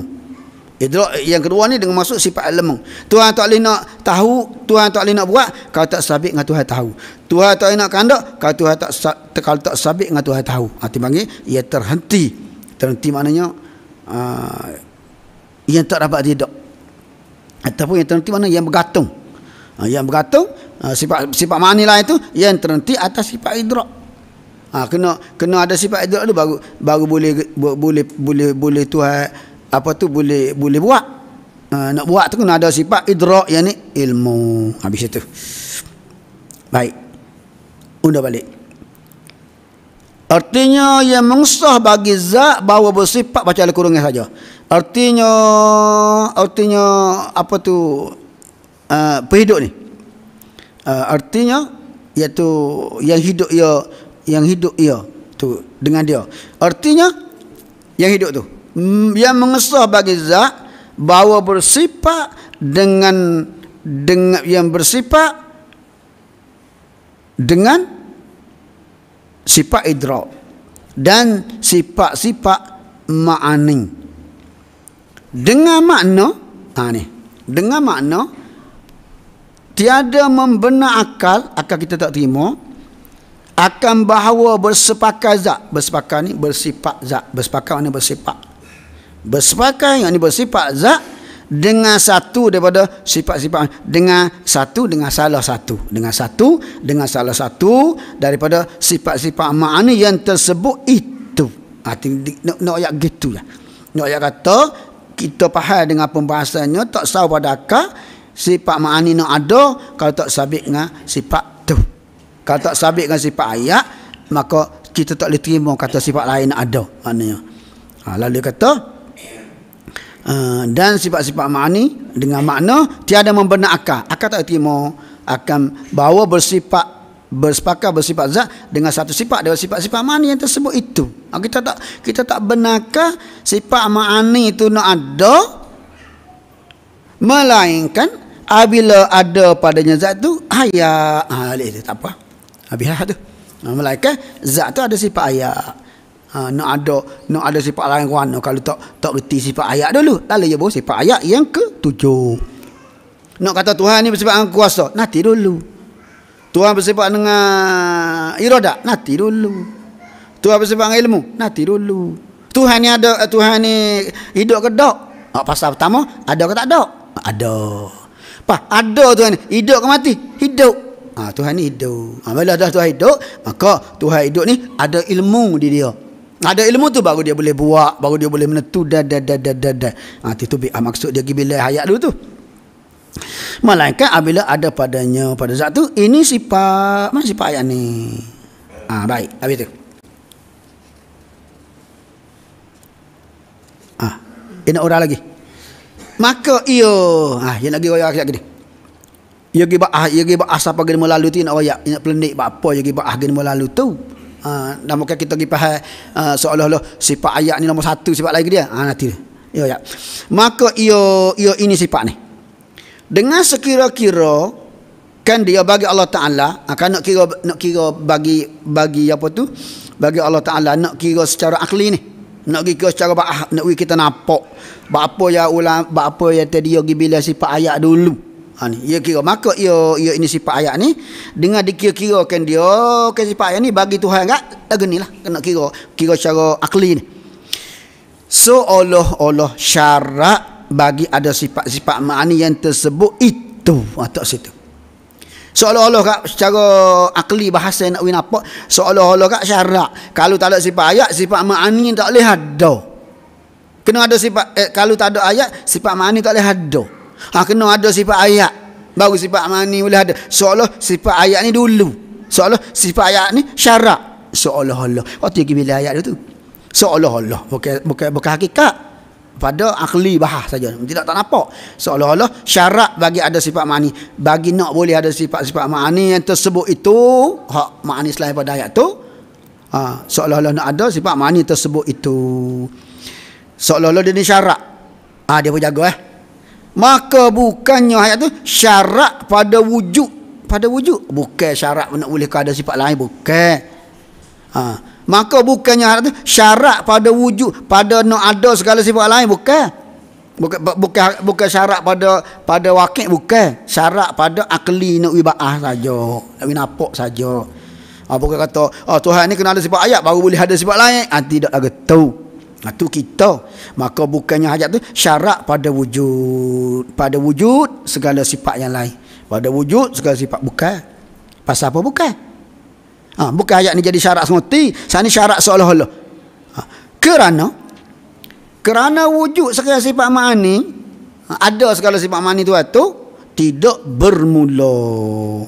idrak yang kedua ni dengan maksud sifat ilmu Tuhan tak boleh nak tahu Tuhan tak boleh nak buat kalau tak sabit dengan Tuhan tahu Tuhan tak boleh nak kandak kalau Tuhan tak kalau tak sabit dengan Tuhan tahu hati panggil ia terhenti terhenti maknanya uh, yang tak dapat tidur ataupun yang terhenti mana yang bergantung uh, yang bergantung uh, sifat sifat manilah itu yang terhenti atas sifat idrak ha, uh, kena kena ada sifat idrak tu baru baru boleh bu, boleh boleh boleh tuai apa tu boleh boleh buat uh, nak buat tu kena ada sifat idrak yang ni ilmu habis itu baik undang balik Artinya yang mengesah bagi zat bahawa bersifat baca Al-Qurungnya saja. Artinya, artinya apa tu, uh, perhidup ni. Uh, artinya, iaitu yang hidup ia, yang hidup ia tu dengan dia. Artinya, yang hidup tu. Yang mm, mengesah bagi zat bahawa bersifat dengan, dengan yang bersifat dengan sifat idrak dan sifat-sifat ma'ani dengan makna ha ni dengan makna tiada membenar akal akal kita tak terima akan bahawa bersepakat zat bersepakat ni bersifat zat bersepakat ni bersifat bersepakat yang ni bersifat zat dengan satu daripada sifat-sifat dengan satu dengan salah satu dengan satu dengan salah satu daripada sifat-sifat makna yang tersebut itu hati ah, nak nak ayat gitulah. lah nak ayat kata kita faham dengan pembahasannya tak sah pada akal sifat makna nak ada kalau tak sabit dengan sifat tu kalau tak sabit dengan sifat ayat maka kita tak boleh terima kata sifat lain ada maknanya ha, lalu kata Ah, dan sifat-sifat makni dengan makna tiada membenar akal akal tak terima akan bawa bersifat bersepakat bersifat zat dengan satu sifat dengan sifat-sifat makni yang tersebut itu ah, kita tak kita tak benarkah sifat makni itu nak ada melainkan apabila ada padanya zat tu ayat ha, ah, itu tak apa habis lah tu melainkan zat tu ada sifat ayat Ha, nak ada nak ada sifat lain warna kalau tak tak reti sifat ayat dulu. Lalu ya bos sifat ayat yang ke tujuh. Nak kata Tuhan ni bersifat dengan kuasa, nanti dulu. Tuhan bersifat dengan iradah, nanti dulu. Tuhan bersifat dengan ilmu, nanti dulu. Tuhan ni ada Tuhan ni hidup ke tak? Ah, pasal pertama, ada ke tak ada? Ada. Pa, ada Tuhan ni, hidup ke mati? Hidup. Ah, Tuhan ni hidup. Ah, bila dah Tuhan hidup, maka Tuhan hidup ni ada ilmu di dia ada ilmu tu baru dia boleh buat baru dia boleh menentu dah dah dah dah dah dah ha, tu, tu ah, maksud dia bila hayat dulu tu malaikat apabila ada padanya pada zat tu ini sifat mana sifat ayat ni ha, baik habis tu ha, ini orang lagi maka iyo ha, yang lagi orang lagi Ya gibah ah, ya gibah ah siapa melalui tu nak ya, nak pelendik apa ya gibah ha, ah gini melalui tu. Ha, ah, dan mungkin kita pergi faham uh, seolah-olah sifat ayat ni nombor satu sifat lagi dia. Ha, nanti dia. Ya, ya. Maka ia, ia ini sifat ni. Dengan sekira-kira kan dia bagi Allah Taala akan nak kira nak kira bagi bagi apa tu bagi Allah Taala nak kira secara akli ni nak kira secara nak kita nampak apa ya ulang apa ya tadi dia ya bila sifat ayat dulu Ha ni, ia kira maka ia ia ini sifat ayat ni dengan dikira-kirakan dia ke kan sifat ayat ni bagi Tuhan enggak lagu nilah kena kira kira secara akli ni. So Allah Allah syarat bagi ada sifat-sifat maani yang tersebut itu atau ha, situ. So Allah Allah kak secara akli bahasa nak win apa? Allah Allah kak syarat. Kalau tak ada sifat ayat, sifat ma'ani tak boleh ada. Kena ada sifat eh, kalau tak ada ayat, sifat ma'ani tak boleh ada. Ha kena ada sifat ayat baru sifat mani boleh ada. Seolah sifat ayat ni dulu. Seolah sifat ayat ni syarak. seolah Allah Waktu pergi bila ayat dia tu. seolah Allah. Bukan bukan bukan hakikat. Pada akli bahas saja. Tidak tak nampak. seolah Allah syarak bagi ada sifat mani. Bagi nak boleh ada sifat-sifat mani yang tersebut itu hak mani selain pada ayat tu. Ha, seolah Allah nak ada sifat mani tersebut itu. seolah Allah dia ni syarak. Ha, dia pun jaga eh maka bukannya ayat tu syarat pada wujud pada wujud bukan syarat nak boleh ada sifat lain bukan ha. maka bukannya ayat tu syarat pada wujud pada nak ada segala sifat lain bukan bukan bukan bukan syarat pada pada wakil bukan syarat pada akli nak wibaah saja nak winapok saja ha, bukan kata oh, Tuhan ni kena ada sifat ayat baru boleh ada sifat lain ha, tidak ada tahu Nah tu kita. Maka bukannya hajat tu syarat pada wujud. Pada wujud segala sifat yang lain. Pada wujud segala sifat bukan. Pasal apa bukan? Ha, bukan hajat ni jadi syarat semuti. Sana syarat seolah-olah. Ha, kerana kerana wujud segala sifat mani ha, ada segala sifat mani tu atuh lah tidak bermula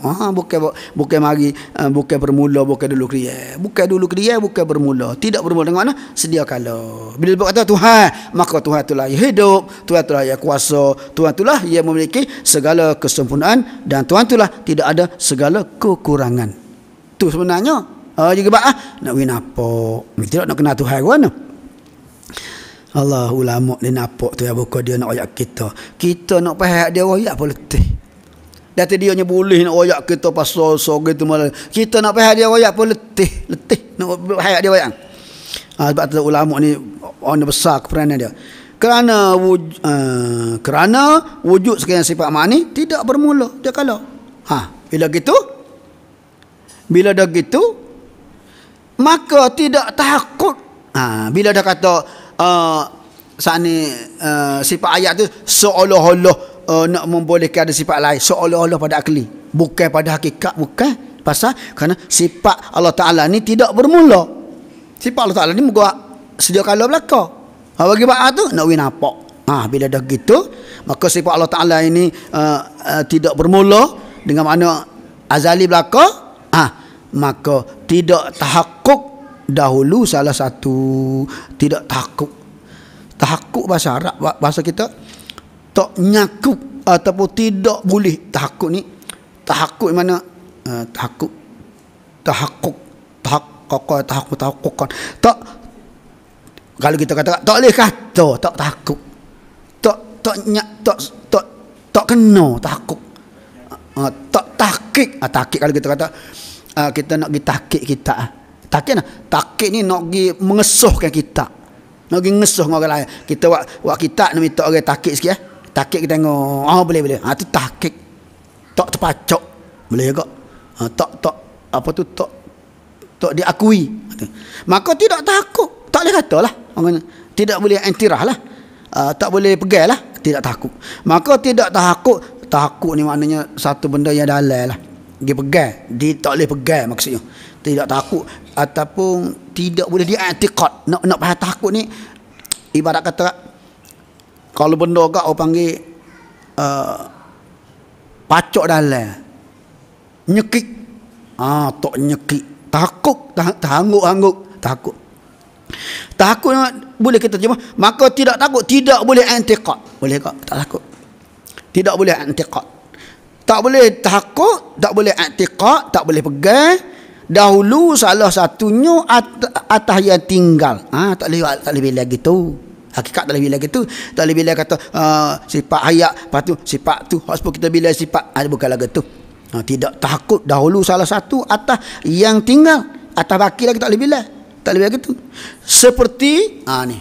ha, bukan bukan mari ha, bukan bermula bukan dulu kriya bukan dulu kriya bukan bermula tidak bermula dengan mana sedia kala bila dia kata Tuhan maka Tuhan itulah yang hidup Tuhan itulah yang kuasa Tuhan itulah yang memiliki segala kesempurnaan dan Tuhan itulah tidak ada segala kekurangan tu sebenarnya Oh, juga bah, nak win apa? Mesti nak kenal Tuhan gua mana? Allah ulama ni nampak tu ya buka dia nak royak kita. Kita nak pahat dia royak pun letih. Dah tadi dia boleh nak royak kita pasal sore tu malam. Kita nak pahat dia royak pun letih, letih nak pahat dia royak. Ha, sebab tu ulama ni orang besar keperanan dia. Kerana wuj, uh, kerana wujud sekian sifat mani tidak bermula dia kalau. Ha, bila gitu bila dah gitu maka tidak takut. Ha, bila dah kata Ah, ni uh, sifat ayat tu seolah-olah uh, nak membolehkan ada sifat lain seolah-olah pada akli bukan pada hakikat bukan pasal kerana sifat Allah Taala ni tidak bermula sifat Allah Taala ni muka sedia kala belaka ha, bagi ba'at tu nak win apa ha, bila dah gitu maka sifat Allah Taala ini uh, uh, tidak bermula dengan mana azali belaka ha, maka tidak tahakkuk dahulu salah satu tidak takut takut bahasa Arab bahasa kita tak nyakuk ataupun tidak boleh takut ni takut mana eh, takut takut takut takut takut tak kalau kita kata tak boleh kata tak takut tak tak nyak tak tak tak kena takut eh, tak takik ah, takik kalau kita kata ah, kita nak takik kita takin lah. Takin ni nak pergi mengesuhkan kita. Nak pergi mengesuh dengan orang lain. Kita buat, buat kita nak minta orang takik sikit eh. Takik kita tengok. Oh boleh boleh. Ha, ah, takik. Tak terpacok. Boleh juga. Ha, tak tak. Apa tu tak. Tak diakui. Ah, Maka tidak takut. Tak boleh kata lah. Tidak boleh entirah lah. Uh, tak boleh pegang lah. Tidak takut. Maka tidak takut. Takut ni maknanya satu benda yang dalai lah dia pegang dia tak boleh pegang maksudnya tidak takut ataupun tidak boleh dia atiqat nak nak faham takut ni ibarat kata kalau benda kau orang panggil uh, pacok dalam nyekik ah ha, tak nyekik takut tangguk tangguk takut takut boleh kita cuba maka tidak takut tidak boleh antiqat boleh kak tak takut tidak boleh antiqat tak boleh tahakuk, tak boleh atiqak, tak boleh pegang. Dahulu salah satunya at- atas yang tinggal. Ha, tak boleh tak boleh bila gitu. Hakikat tak boleh bila gitu. Tak boleh bila kata uh, sifat hayat, lepas tu sifat tu. Hospo kita bila sifat, ada ah, bukan lagu tu. Ha, tidak takut dahulu salah satu atas yang tinggal. Atas baki lagi tak boleh bila. Tak boleh gitu. Seperti, ha, ni.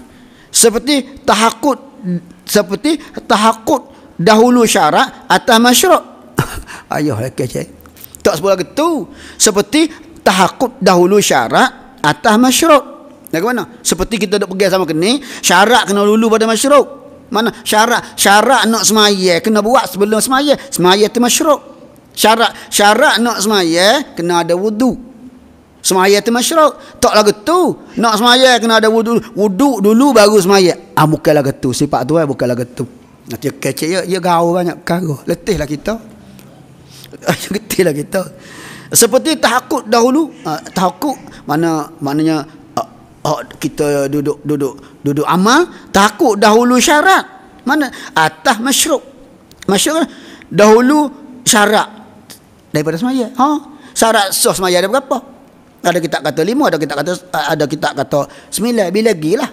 Seperti tahakut seperti tahakut dahulu syarat atas masyarakat ayah lah kecek. Tak sebuah lagi tu. Seperti tahakut dahulu syarak atas masyarak. Dari mana? Seperti kita duduk pergi sama kini, syarak kena lulu pada masyarak. Mana? Syarak. Syarak nak semaya, kena buat sebelum semaya. Semaya tu masyarak. syarak syarak nak semaya kena ada wudu. Semaya tu masyarak. Tak lagu tu. Nak semaya kena ada wudu. Wudu dulu baru semaya. Ah bukan lagu tu. Sifat tu eh bukan lagu tu. Nanti kecil ya, ya gaul banyak kara. Letihlah kita. Ayuh lah getih kita Seperti tahakut dahulu uh, Tahakut mana, Maknanya uh, Kita duduk Duduk duduk amal Tahakut dahulu syarat Mana Atas masyruk Masyruk kan? Dahulu syarat Daripada semaya ha? Syarat sah semaya ada berapa Ada kita kata lima Ada kita kata Ada kita kata Sembilan Bila lagi lah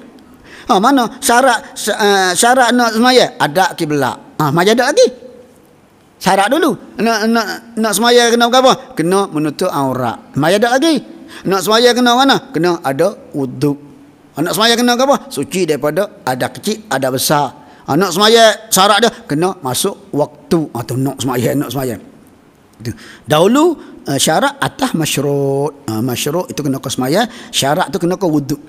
ha, Mana syarat eh, Syarat nak semaya Ada kiblat ha, Semaya lagi syarat dulu nak nak nak semaya kena apa kena menutup aurat Maya dah lagi nak semaya kena mana kena ada wuduk Anak ah, semaya kena apa suci daripada ada kecil ada besar Anak ah, semaya syarat dia kena masuk waktu atau ah, nak semaya nak semaya itu dahulu syarat atas masyrut masyrut itu kena ke semaya syarat tu kena ke wuduk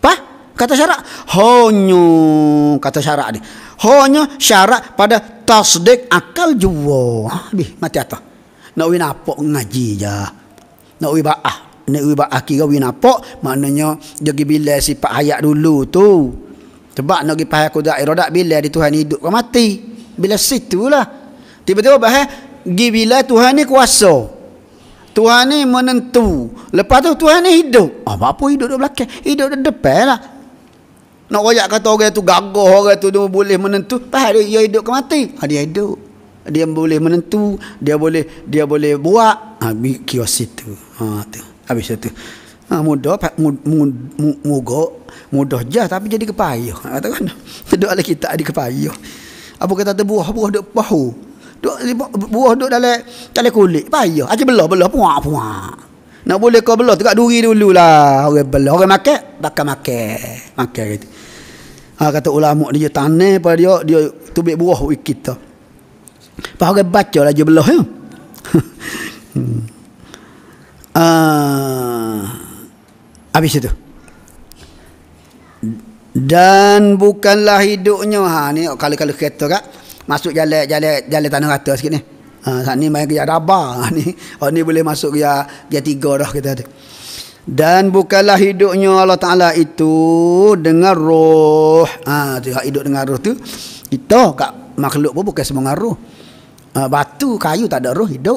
Pak? kata syarak honyo kata syarak ni honyo syarak pada tasdik akal jua ah, bi mati atas nak win apa ngaji ja nak win ba'ah nak win ba'ah kira win apa maknanya jadi bila sifat hayat dulu tu sebab nak pergi pahal kudak irodak bila di Tuhan hidup kau mati bila situ lah tiba-tiba bahaya, pergi eh? bila Tuhan ni kuasa Tuhan ni menentu lepas tu Tuhan ni hidup apa-apa ah, hidup di belakang hidup di depan lah nak royak kata orang tu gagah, orang tu dia boleh menentu, pas dia, hidup ke mati. Ha, dia hidup. Dia boleh menentu, dia boleh dia boleh buat. Ha, kios itu. Ha, tu. Habis itu. Ha, mudah, mudah, mudah, mudah, jah tapi jadi kepayuh. Ha, tak kan? Duk ala kita ada kepayuh. Apa kata tu buah, buah duk pahu. Duk, buah duk dalam, dalam kulit, payuh. Aja belah, belah, puak, puak. Nak boleh kau belah, tegak duri dulu lah. Orang belah, orang makan, bakal makan. Makan gitu. Ha, kata ulama dia tanah pada dia dia tubik buah wik kita. Pak orang baca lah je belah ya. hmm. uh, habis itu. Dan bukanlah hidupnya ha ni kalau-kalau kereta kak masuk jalan-jalan jalan tanah rata sikit ni. Ha sat ni main ke Jabar ha, ni. Oh ni boleh masuk ke dia tiga dah kita tu. Dan bukanlah hidupnya Allah Ta'ala itu dengan roh. Ha, hidup dengan roh tu. Kita kak makhluk pun bukan semua roh. Ha, batu, kayu tak ada roh hidup.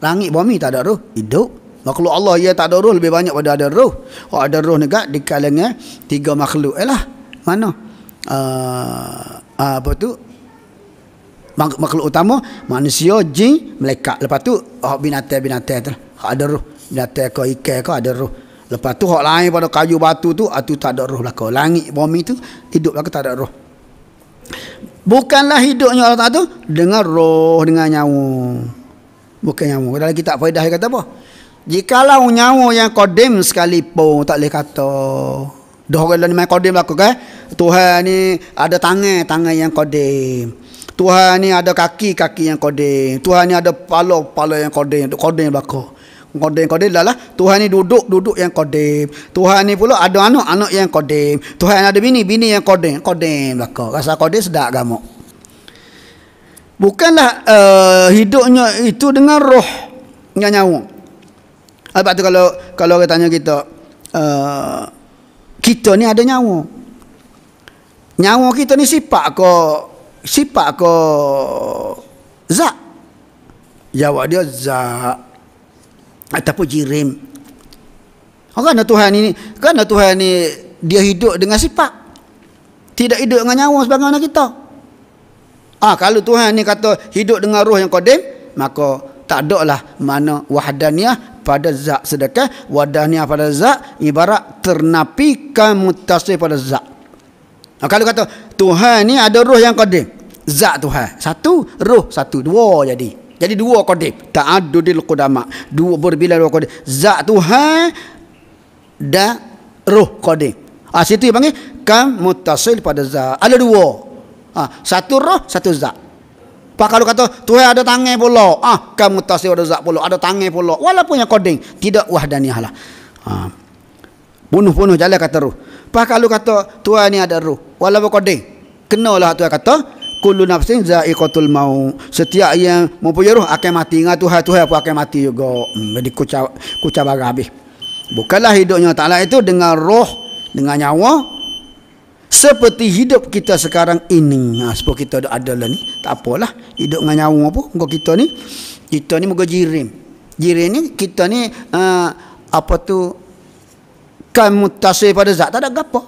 Langit, bumi tak ada roh hidup. Makhluk Allah ya tak ada roh lebih banyak pada ada roh. Oh, ada roh dekat di kalangan tiga makhluk. Eh lah. Mana? Uh, apa tu? Makhluk utama manusia, jin, melekat. Lepas tu oh, binatang-binatang oh, tu. Lah. ada roh. Nyata kau ikan kau ada roh. Lepas tu hak lain pada kayu batu tu atu ah, tak ada roh belaka. Langit bumi tu hidup belaka tak ada roh. Bukanlah hidupnya Allah Taala tu dengan roh dengan nyawa. Bukan nyawa. Dalam kitab faedah dia kata apa? Jikalau nyawa yang kodim sekalipun tak boleh kata Dah orang lain main kodim lah kan? Tuhan ni ada tangan, tangan yang kodim Tuhan ni ada kaki, kaki yang kodim Tuhan ni ada palo, palo yang kodim Kodim lah Qadim Qadim lah, lah Tuhan ni duduk Duduk yang Qadim Tuhan ni pula ada anak Anak yang Qadim Tuhan ada bini Bini yang Qadim Qadim lah kau Rasa Qadim sedap kamu Bukanlah uh, Hidupnya itu dengan roh Yang nyawa Sebab tu kalau Kalau orang tanya kita uh, Kita ni ada nyawa Nyawa kita ni sifat ke Sifat ke Zat Jawab dia zat ataupun jirim oh, kerana Tuhan ini kerana Tuhan ini dia hidup dengan sifat tidak hidup dengan nyawa sebagaimana kita Ah ha, kalau Tuhan ini kata hidup dengan roh yang kodim maka tak ada lah mana wahdaniah pada zat sedekah wahdaniah pada zat ibarat ternapikan mutasir pada zat ha, kalau kata Tuhan ini ada roh yang kodim zat Tuhan satu roh satu dua jadi jadi dua qadim. Ta'addudil qudama. Dua berbila dua qadim. Zat Tuhan dan roh qadim. Ah situ yang panggil kam muttasil pada zat. Ada dua. Ah satu roh, satu zat. Pak kalau kata Tuhan ada tangan pula. Ah kam muttasil pada zat pula. Ada tangan pula. Walaupun yang qadim, tidak wahdaniyah lah. Ah. Bunuh-bunuh jalan kata roh. Pak kalau kata Tuhan ni ada roh, walaupun qadim. Kenalah Tuhan kata kullu nafsin zaiqatul maut setiap yang mempunyai roh akan mati ngah tuhan tuhan apa akan mati juga hmm, jadi kucak kucak bagabi bukanlah hidupnya taala itu dengan roh dengan nyawa seperti hidup kita sekarang ini ha, Seperti kita ada adalah ni Tak apalah Hidup dengan nyawa apa Muka kita ni Kita ni muka jirim Jirim ni kita ni uh, Apa tu Kan mutasir pada zat Tak ada apa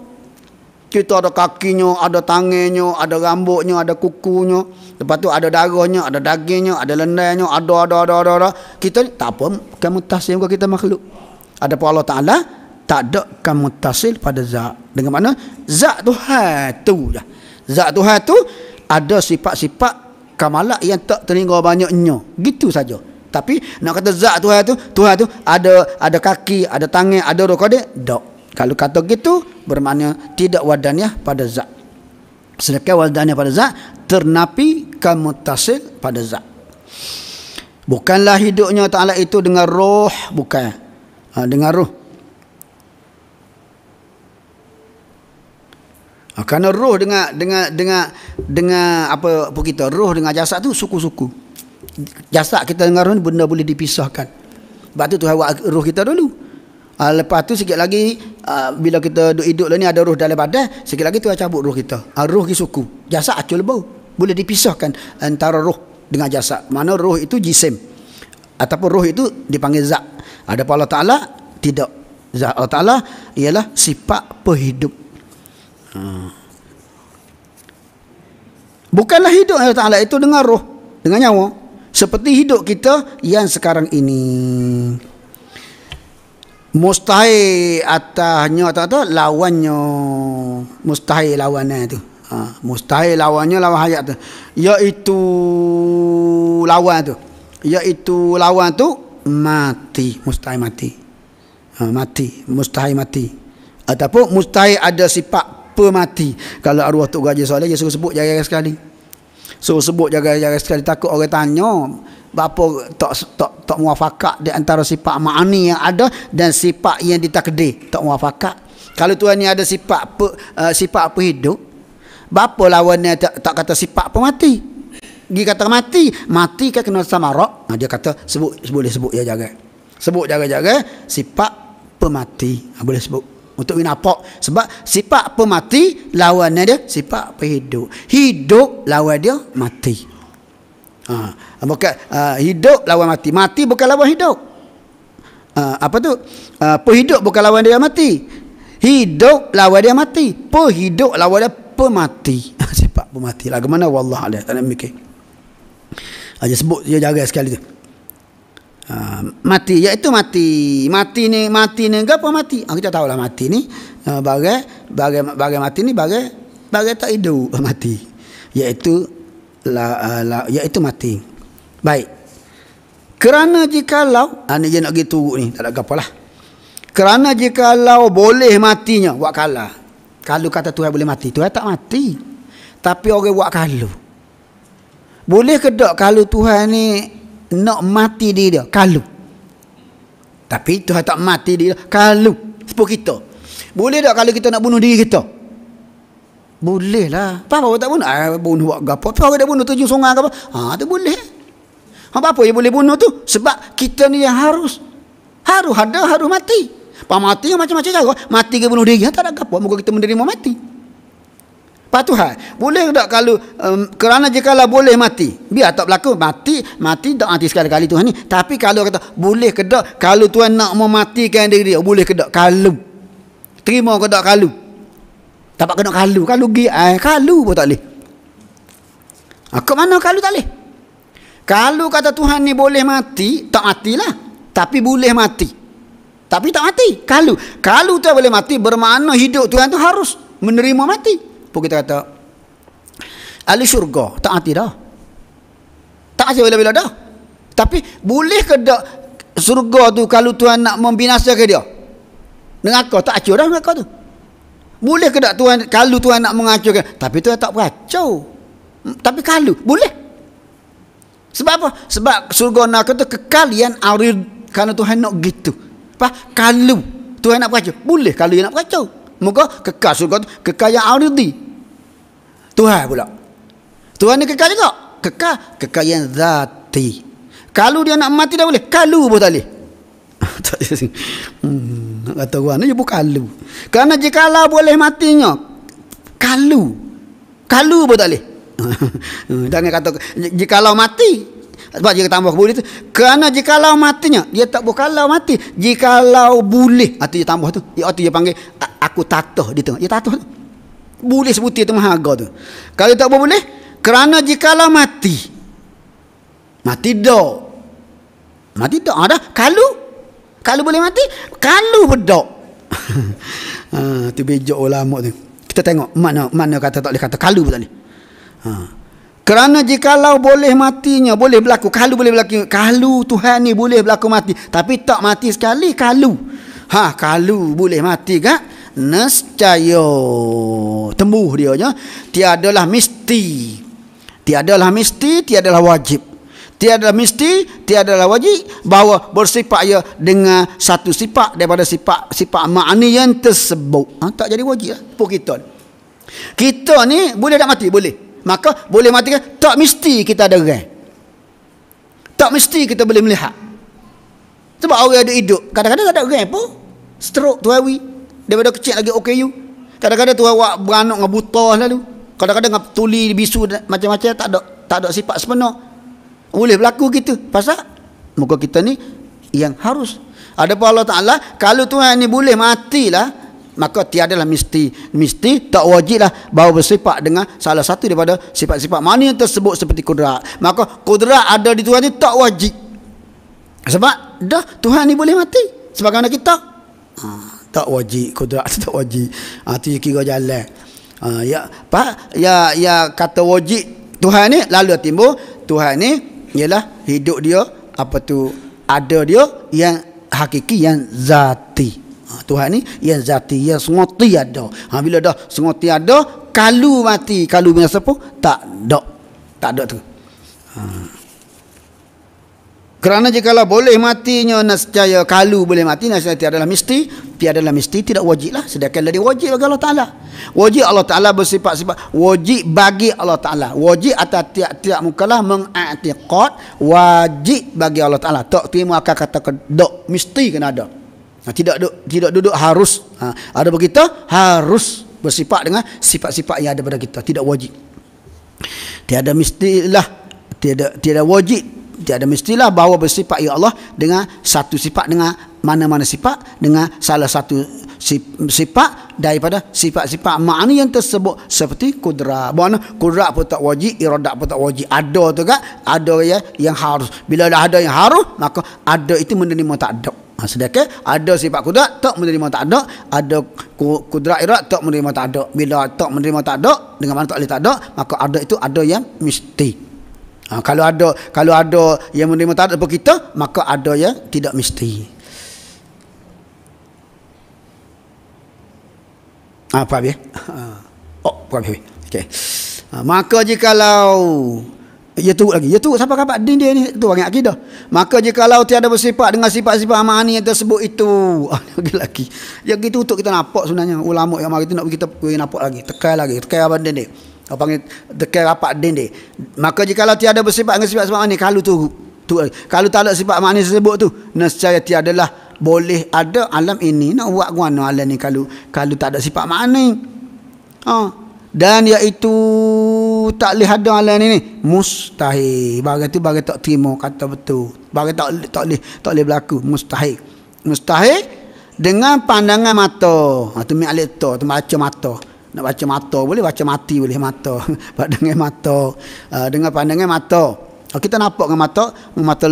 kita ada kakinya, ada tangannya, ada rambutnya, ada kukunya. Lepas tu ada darahnya, ada dagingnya, ada lendainya, ada, ada, ada, ada, ada. Kita tak apa, kamu tasil juga kita makhluk. Ada pun Allah Ta'ala, tak ada kamu tasil pada zat. Dengan mana? Zat tu. hatu, Zat tu hatu ada sifat-sifat kamalak yang tak teringgal banyaknya. Gitu saja. Tapi nak kata zat tu, hatu, tu hatu ada ada kaki, ada tangan, ada rokodik, tak. Kalau kata gitu bermakna tidak wadaniah pada zat. Sedekah wadaniah pada zat ternapi kamutasil pada zat. Bukanlah hidupnya Ta'ala itu dengan roh Bukan ha, Dengan roh ha, Kerana roh dengan Dengan Dengan dengan Apa pun kita Roh dengan jasad tu Suku-suku Jasad kita dengan roh ni Benda boleh dipisahkan Sebab tu Tuhan buat roh kita dulu Uh, lepas tu sikit lagi uh, bila kita duduk hidup lah ni ada roh dalam badan, sikit lagi tu cabut roh kita. Uh, roh ke suku. Jasad acu lebu. Boleh dipisahkan antara roh dengan jasad. Mana roh itu jisim. Ataupun roh itu dipanggil zat. Ada Allah Ta'ala? Tidak. Zat Allah Ta'ala ialah sifat pehidup. Hmm. Ah. Bukanlah hidup Allah Ta'ala itu dengan roh. Dengan nyawa. Seperti hidup kita yang sekarang ini mustahil atasnya atau tu lawannya mustahil lawannya tu ha, mustahil lawannya lawan hayat tu iaitu lawan tu iaitu lawan tu mati mustahil mati ha, mati mustahil mati ataupun mustahil ada sifat pemati kalau arwah tu gaji soleh dia suruh sebut jaga sekali suruh sebut jaga sekali takut orang tanya apa tak tak tak muafakat di antara sifat ma'ani yang ada dan sifat yang ditakdir tak muafakat kalau Tuhan ni ada sifat apa uh, eh, sifat apa hidup bapa lawannya tak, tak kata sifat apa mati dia kata mati mati kan kena samarok nah, dia kata sebut boleh sebut ya jaga sebut jaga-jaga sifat pemati ha, boleh sebut untuk winapok sebab sifat pemati lawannya dia sifat apa hidup hidup lawan dia mati Ha, bukan ha, hidup lawan mati. Mati bukan lawan hidup. Ha, apa tu? Ha, perhidup bukan lawan dia mati. Hidup lawan dia mati. Perhidup lawan dia pemati. Sepak ha, pemati. Lagu mana? Wallah ada. Tak nak mikir. Aja ha, sebut dia jaga sekali tu. Ha, mati. Iaitu ya, mati. Mati ni, mati ni. Apa mati? Ha, kita lah mati ni. Ha, bagai, bagai, bagai mati ni, bagai, bagai tak hidup. Mati. Iaitu la, uh, la, iaitu ya, mati. Baik. Kerana jikalau, ha, ni dia nak pergi turut ni, tak ada apa lah. Kerana jika law boleh matinya, buat kalah. Kalau kata Tuhan boleh mati, Tuhan tak mati. Tapi orang buat kalau. Boleh ke tak kalau Tuhan ni nak mati diri dia? kalu Tapi Tuhan tak mati dia. kalu Sepuluh kita. Boleh tak kalau kita nak bunuh diri kita? Boleh lah. Apa apa tak bunuh? Ah, bunuh buat gapo? Apa apa tak bunuh tujuh sungai apa? Ha, tu boleh. Apa apa yang boleh bunuh tu? Sebab kita ni yang harus harus ada harus mati. Apa mati macam-macam cara. Mati ke bunuh diri tak ada gapo. Muka kita menerima mati. Pak Tuhan, boleh tak kalau um, kerana jikalau boleh mati? Biar tak berlaku, mati, mati tak mati sekali-kali Tuhan ni. Tapi kalau kata, boleh ke tak kalau Tuhan nak mematikan diri dia? Boleh ke tak kalau? Terima ke tak kalau? Tak Dapat kena kalu. Kalu gi ai, eh, kalu pun tak boleh. Aku ha, mana kalu tak boleh? Kalau kata Tuhan ni boleh mati, tak matilah. Tapi boleh mati. Tapi tak mati. Kalu, kalu tu boleh mati, bermakna hidup Tuhan tu harus menerima mati. Pun kita kata, ahli syurga, tak mati dah. Tak mati bila-bila dah. Tapi boleh ke tak surga tu kalau Tuhan nak membinasakan dia? Dengan kau, tak acur dah dengan kau tu. Boleh ke tak Tuhan kalau Tuhan nak mengacaukan? Tapi Tuhan tak beracau. Hmm, tapi kalau boleh. Sebab apa? Sebab surga nak tu kekal yang arid kerana Tuhan nak gitu. Apa? Kalau Tuhan nak beracau, boleh kalau dia nak beracau. Muka kekal surga tu kekal yang arid. Tuhan pula. Tuhan ni kekal juga. Kekal, kekal yang zati. Kalau dia nak mati dah boleh. Kalau boleh. hmm kata orang ni kalu jika jikalau boleh matinya kalu kalu pun tak boleh jangan kata jikalau mati sebab dia tambah boleh tu jika jikalau matinya dia tak berkalau mati Jika jikalau boleh atau ah, dia tambah tu dia ya, atau dia panggil aku tatah di tengah. dia ya, tatah tu boleh sebutir tu mahaga tu kalau tak boleh kerana jikalau mati mati ah, dah mati dah ada kalu. Kalau boleh mati, kalau bedok. ha, tu bijak lah ulama tu. Kita tengok mana mana kata tak boleh kata kalau betul ni. boleh. Ah. Ha. Kerana jikalau boleh matinya, boleh berlaku. Kalau boleh berlaku, kalau Tuhan ni boleh berlaku mati. Tapi tak mati sekali, kalau. Ha, kalau boleh mati kan? Nescaya. Tembuh dia je. Tiadalah mesti. Tiadalah mesti, tiadalah wajib tiada mesti tiada wajib bahawa bersifat ia dengan satu sifat daripada sifat sifat makni yang tersebut ha, tak jadi wajib lah pun kita kita ni boleh tak mati boleh maka boleh mati kan tak mesti kita ada rai tak mesti kita boleh melihat sebab awal ada hidup kadang-kadang tak ada rai pun stroke tu hari daripada kecil lagi okay you kadang-kadang tu awak beranak dengan buta lalu kadang-kadang dengan tuli bisu macam-macam tak ada tak ada sifat sepenuh boleh berlaku gitu, Pasal Muka kita ni Yang harus Ada pun Allah Ta'ala Kalau Tuhan ni boleh matilah Maka tiada lah mesti Mesti tak wajib lah Bahawa bersifat dengan Salah satu daripada Sifat-sifat mana yang tersebut Seperti kudrat Maka kudrat ada di Tuhan ni Tak wajib Sebab Dah Tuhan ni boleh mati sebab Sebagaimana kita ha, Tak wajib Kudrat tu tak wajib ha, Itu kira jalan ha, Ya pak, ya, ya kata wajib Tuhan ni lalu timbul Tuhan ni ialah hidup dia apa tu ada dia yang hakiki yang zati ha, Tuhan ni yang zati yang sengoti ada ha, bila dah sengoti ada kalu mati kalu biasa pun tak ada tak ada tu ha. Kerana jikalau boleh matinya nescaya kalu boleh mati nescaya tiada adalah mesti, tiada adalah mesti tidak wajiblah sedekah dari wajib bagi Allah Taala. Wajib Allah Taala bersifat-sifat wajib bagi Allah Taala. Wajib atau tiak-tiak mukalah mengaktiqad wajib bagi Allah Taala. Tak terima akan kata dok mesti kena ada. Ha, tidak duduk, tidak duduk harus. Ha, ada begitu harus bersifat dengan sifat-sifat yang ada pada kita tidak wajib. Tiada lah tiada tiada wajib dia ada mestilah bahawa bersifat ya Allah dengan satu sifat dengan mana-mana sifat dengan salah satu sifat daripada sifat-sifat makna yang tersebut seperti kudrah mana kudrah pun tak wajib iradah pun tak wajib ada tu kan ada ya yang harus bila dah ada yang harus maka ada itu menerima tak ada ha, sedekah ada sifat kudrah tak menerima tak ada ada kudrah irad tak menerima tak ada bila tak menerima tak ada dengan mana tak boleh tak ada maka ada itu ada yang mesti Ha, kalau ada kalau ada yang menerima tak ada kita, maka ada ya tidak mesti. Ha, apa ha, ya? Oh, apa ya? Okey. Ha, maka jikalau ia ya, tu lagi. Ia ya, tu siapa kapak din dia ni? Tu orang akidah. Maka jika jikalau tiada bersifat dengan sifat-sifat amani yang tersebut itu. Ah, lagi lagi. Ya gitu untuk kita nampak sebenarnya ulama yang mari tu nak kita nampak lagi. Tekan lagi. Tekan apa dia ni? Apa panggil dekat rapat dinding. Maka jika kalau tiada bersifat dengan sifat semak ni kalau tu, tu kalau tak ada sifat makna tersebut tu, nescaya tiadalah boleh ada alam ini nak buat guna alam ni kalau kalau tak ada sifat makna. Ha. Dan iaitu tak boleh ada alam ini ni mustahil. Barang tu barang tak terima kata betul. Barang tak tak boleh tak boleh berlaku mustahil. Mustahil dengan pandangan mata. Ha tu mi alik tu, macam mata nak baca mata boleh, baca mati boleh mata. Pandangan mata, ah, dengar pandangan mata. Oh, kita nampak dengan mata, dengan mata,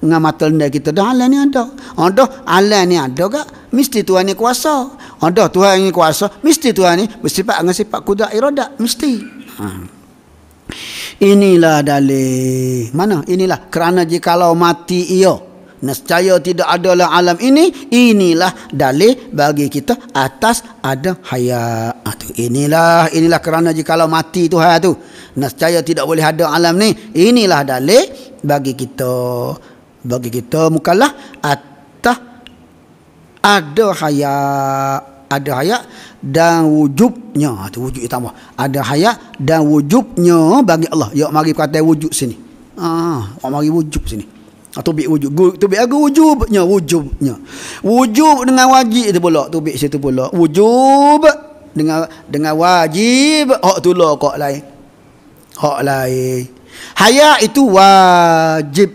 dengan mata rendah kita. Dah alam ni ada. Oh ah, Ada, alam ni ada kak. Mesti Tuhan ni kuasa. Oh Ada, Tuhan ni kuasa. Mesti Tuhan ni bersifat dengan sifat kudak irodak. Mesti. Ha. Inilah dalih. Mana? Inilah. Kerana jika kalau mati ia. Nescaya tidak ada dalam alam ini Inilah dalih bagi kita Atas ada haya. hayat ah, Inilah inilah kerana jika kalau mati tu hayat tu Nescaya tidak boleh ada alam ni Inilah dalih bagi kita Bagi kita mukalah Atas ada haya, Ada haya dan wujudnya ah, tu wujud utama ada haya dan wujudnya bagi Allah ya mari kata wujud sini ah mari wujud sini atau ah, bi wujub. Tu bi agu wujubnya, wujubnya. Wujub dengan wajib itu pula, tu bi situ pula. Wujub dengan dengan wajib hak tu lah kok lain. Hak lain. Haya itu wajib.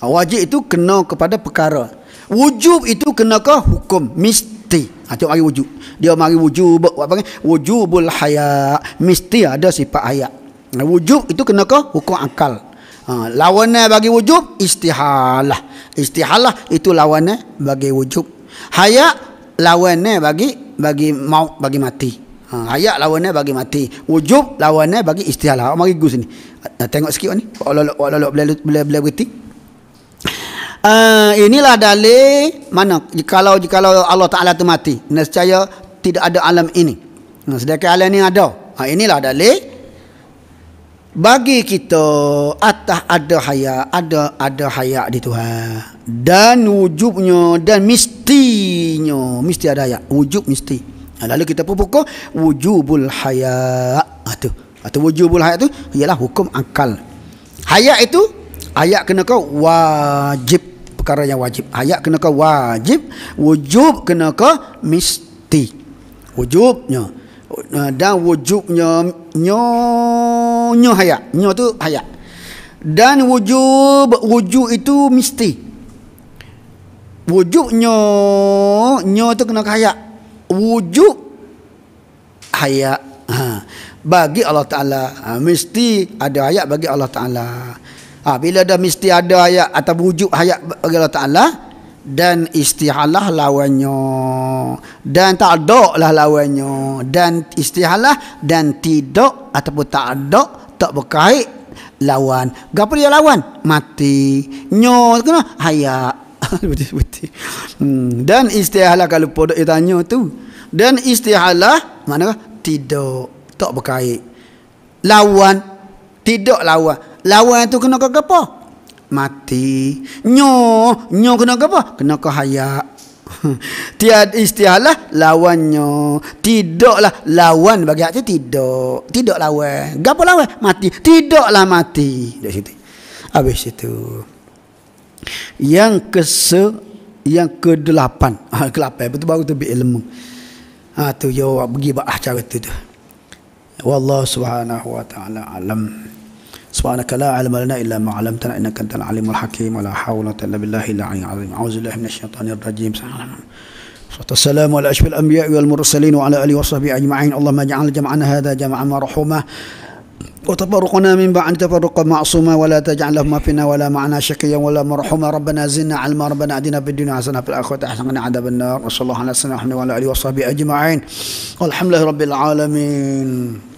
Ah, wajib itu kena kepada perkara. Wujub itu kena ke hukum mesti. Ha ah, tu mari wujub. Dia mari wujub apa panggil? Wujubul haya mesti ada sifat haya. Wujub itu kena ke hukum akal. Ha, lawannya bagi wujub istihalah. Istihalah itu lawannya bagi wujub. Hayat lawannya bagi bagi mau bagi mati. Ha, hayat lawannya bagi mati. Wujub lawannya bagi istihalah. Oh, mari gus ni. Ha, tengok sikit ni. Olok olok olok boleh boleh boleh berhenti. Uh, ha, inilah dalil mana kalau kalau Allah Taala tu mati nescaya tidak ada alam ini. Nah, ha, sedangkan alam ini ada. Ha, inilah dalil bagi kita atas ada haya ada ada haya di Tuhan dan wujubnya dan mistinya, mesti ada haya wujub mesti ha, lalu kita pun pukul wujubul haya atau ha, atau ha, wujubul haya tu ialah hukum akal haya itu haya kena kau wajib perkara yang wajib haya kena kau wajib wujub kena kau mesti wujubnya dan wujubnya nyonya haya nyonya tu haya dan wujub wujub itu mesti wujubnya nyo tu kena kaya wujub haya ha. bagi Allah taala ha. mesti ada ayat bagi Allah taala ha. bila dah mesti ada ayat atau wujub haya bagi Allah taala dan istihalah lawannya dan tak ada lah lawannya dan istihalah dan tidak ataupun tak ada tak berkait lawan. Gapo dia lawan? Mati. Nyo kena haya. Hmm. Dan istihalah kalau podok dia tanya tu. Dan istihalah mana tidak tak berkait. Lawan tidak lawan. Lawan tu kena ke apa? Mati. Nyo, nyo kena ke apa? Kena ke hayak. Tiad istilah lawannya. Tidaklah lawan bagi hati tidak. Tidak lawan. Gapo lawan? Mati. Tidaklah mati. Dari situ. Habis itu. Yang ke yang ke-8. Ah ke-8 betul baru tu ilmu. Ha tu yo pergi buat cara tu tu. Wallahu subhanahu wa ta'ala alam. سبحانك لا علم لنا إلا ما علمتنا إنك أنت العليم الحكيم ولا حول ولا قوة بالله إلا العلي العظيم أعوذ بالله من الشيطان الرجيم صلى والسلام على أشرف الأنبياء والمرسلين وعلى آله وصحبه أجمعين اللهم اجعل جمعنا هذا جمعا مرحوما وتفرقنا من بعد تفرق معصوما ولا تجعل لهما فينا ولا معنا شقيا ولا مرحوما ربنا زدنا علما ربنا ادنا في الدنيا حسنه في الاخره من عذاب النار وصلى الله على سيدنا محمد وعلى اله وصحبه اجمعين والحمد لله رب العالمين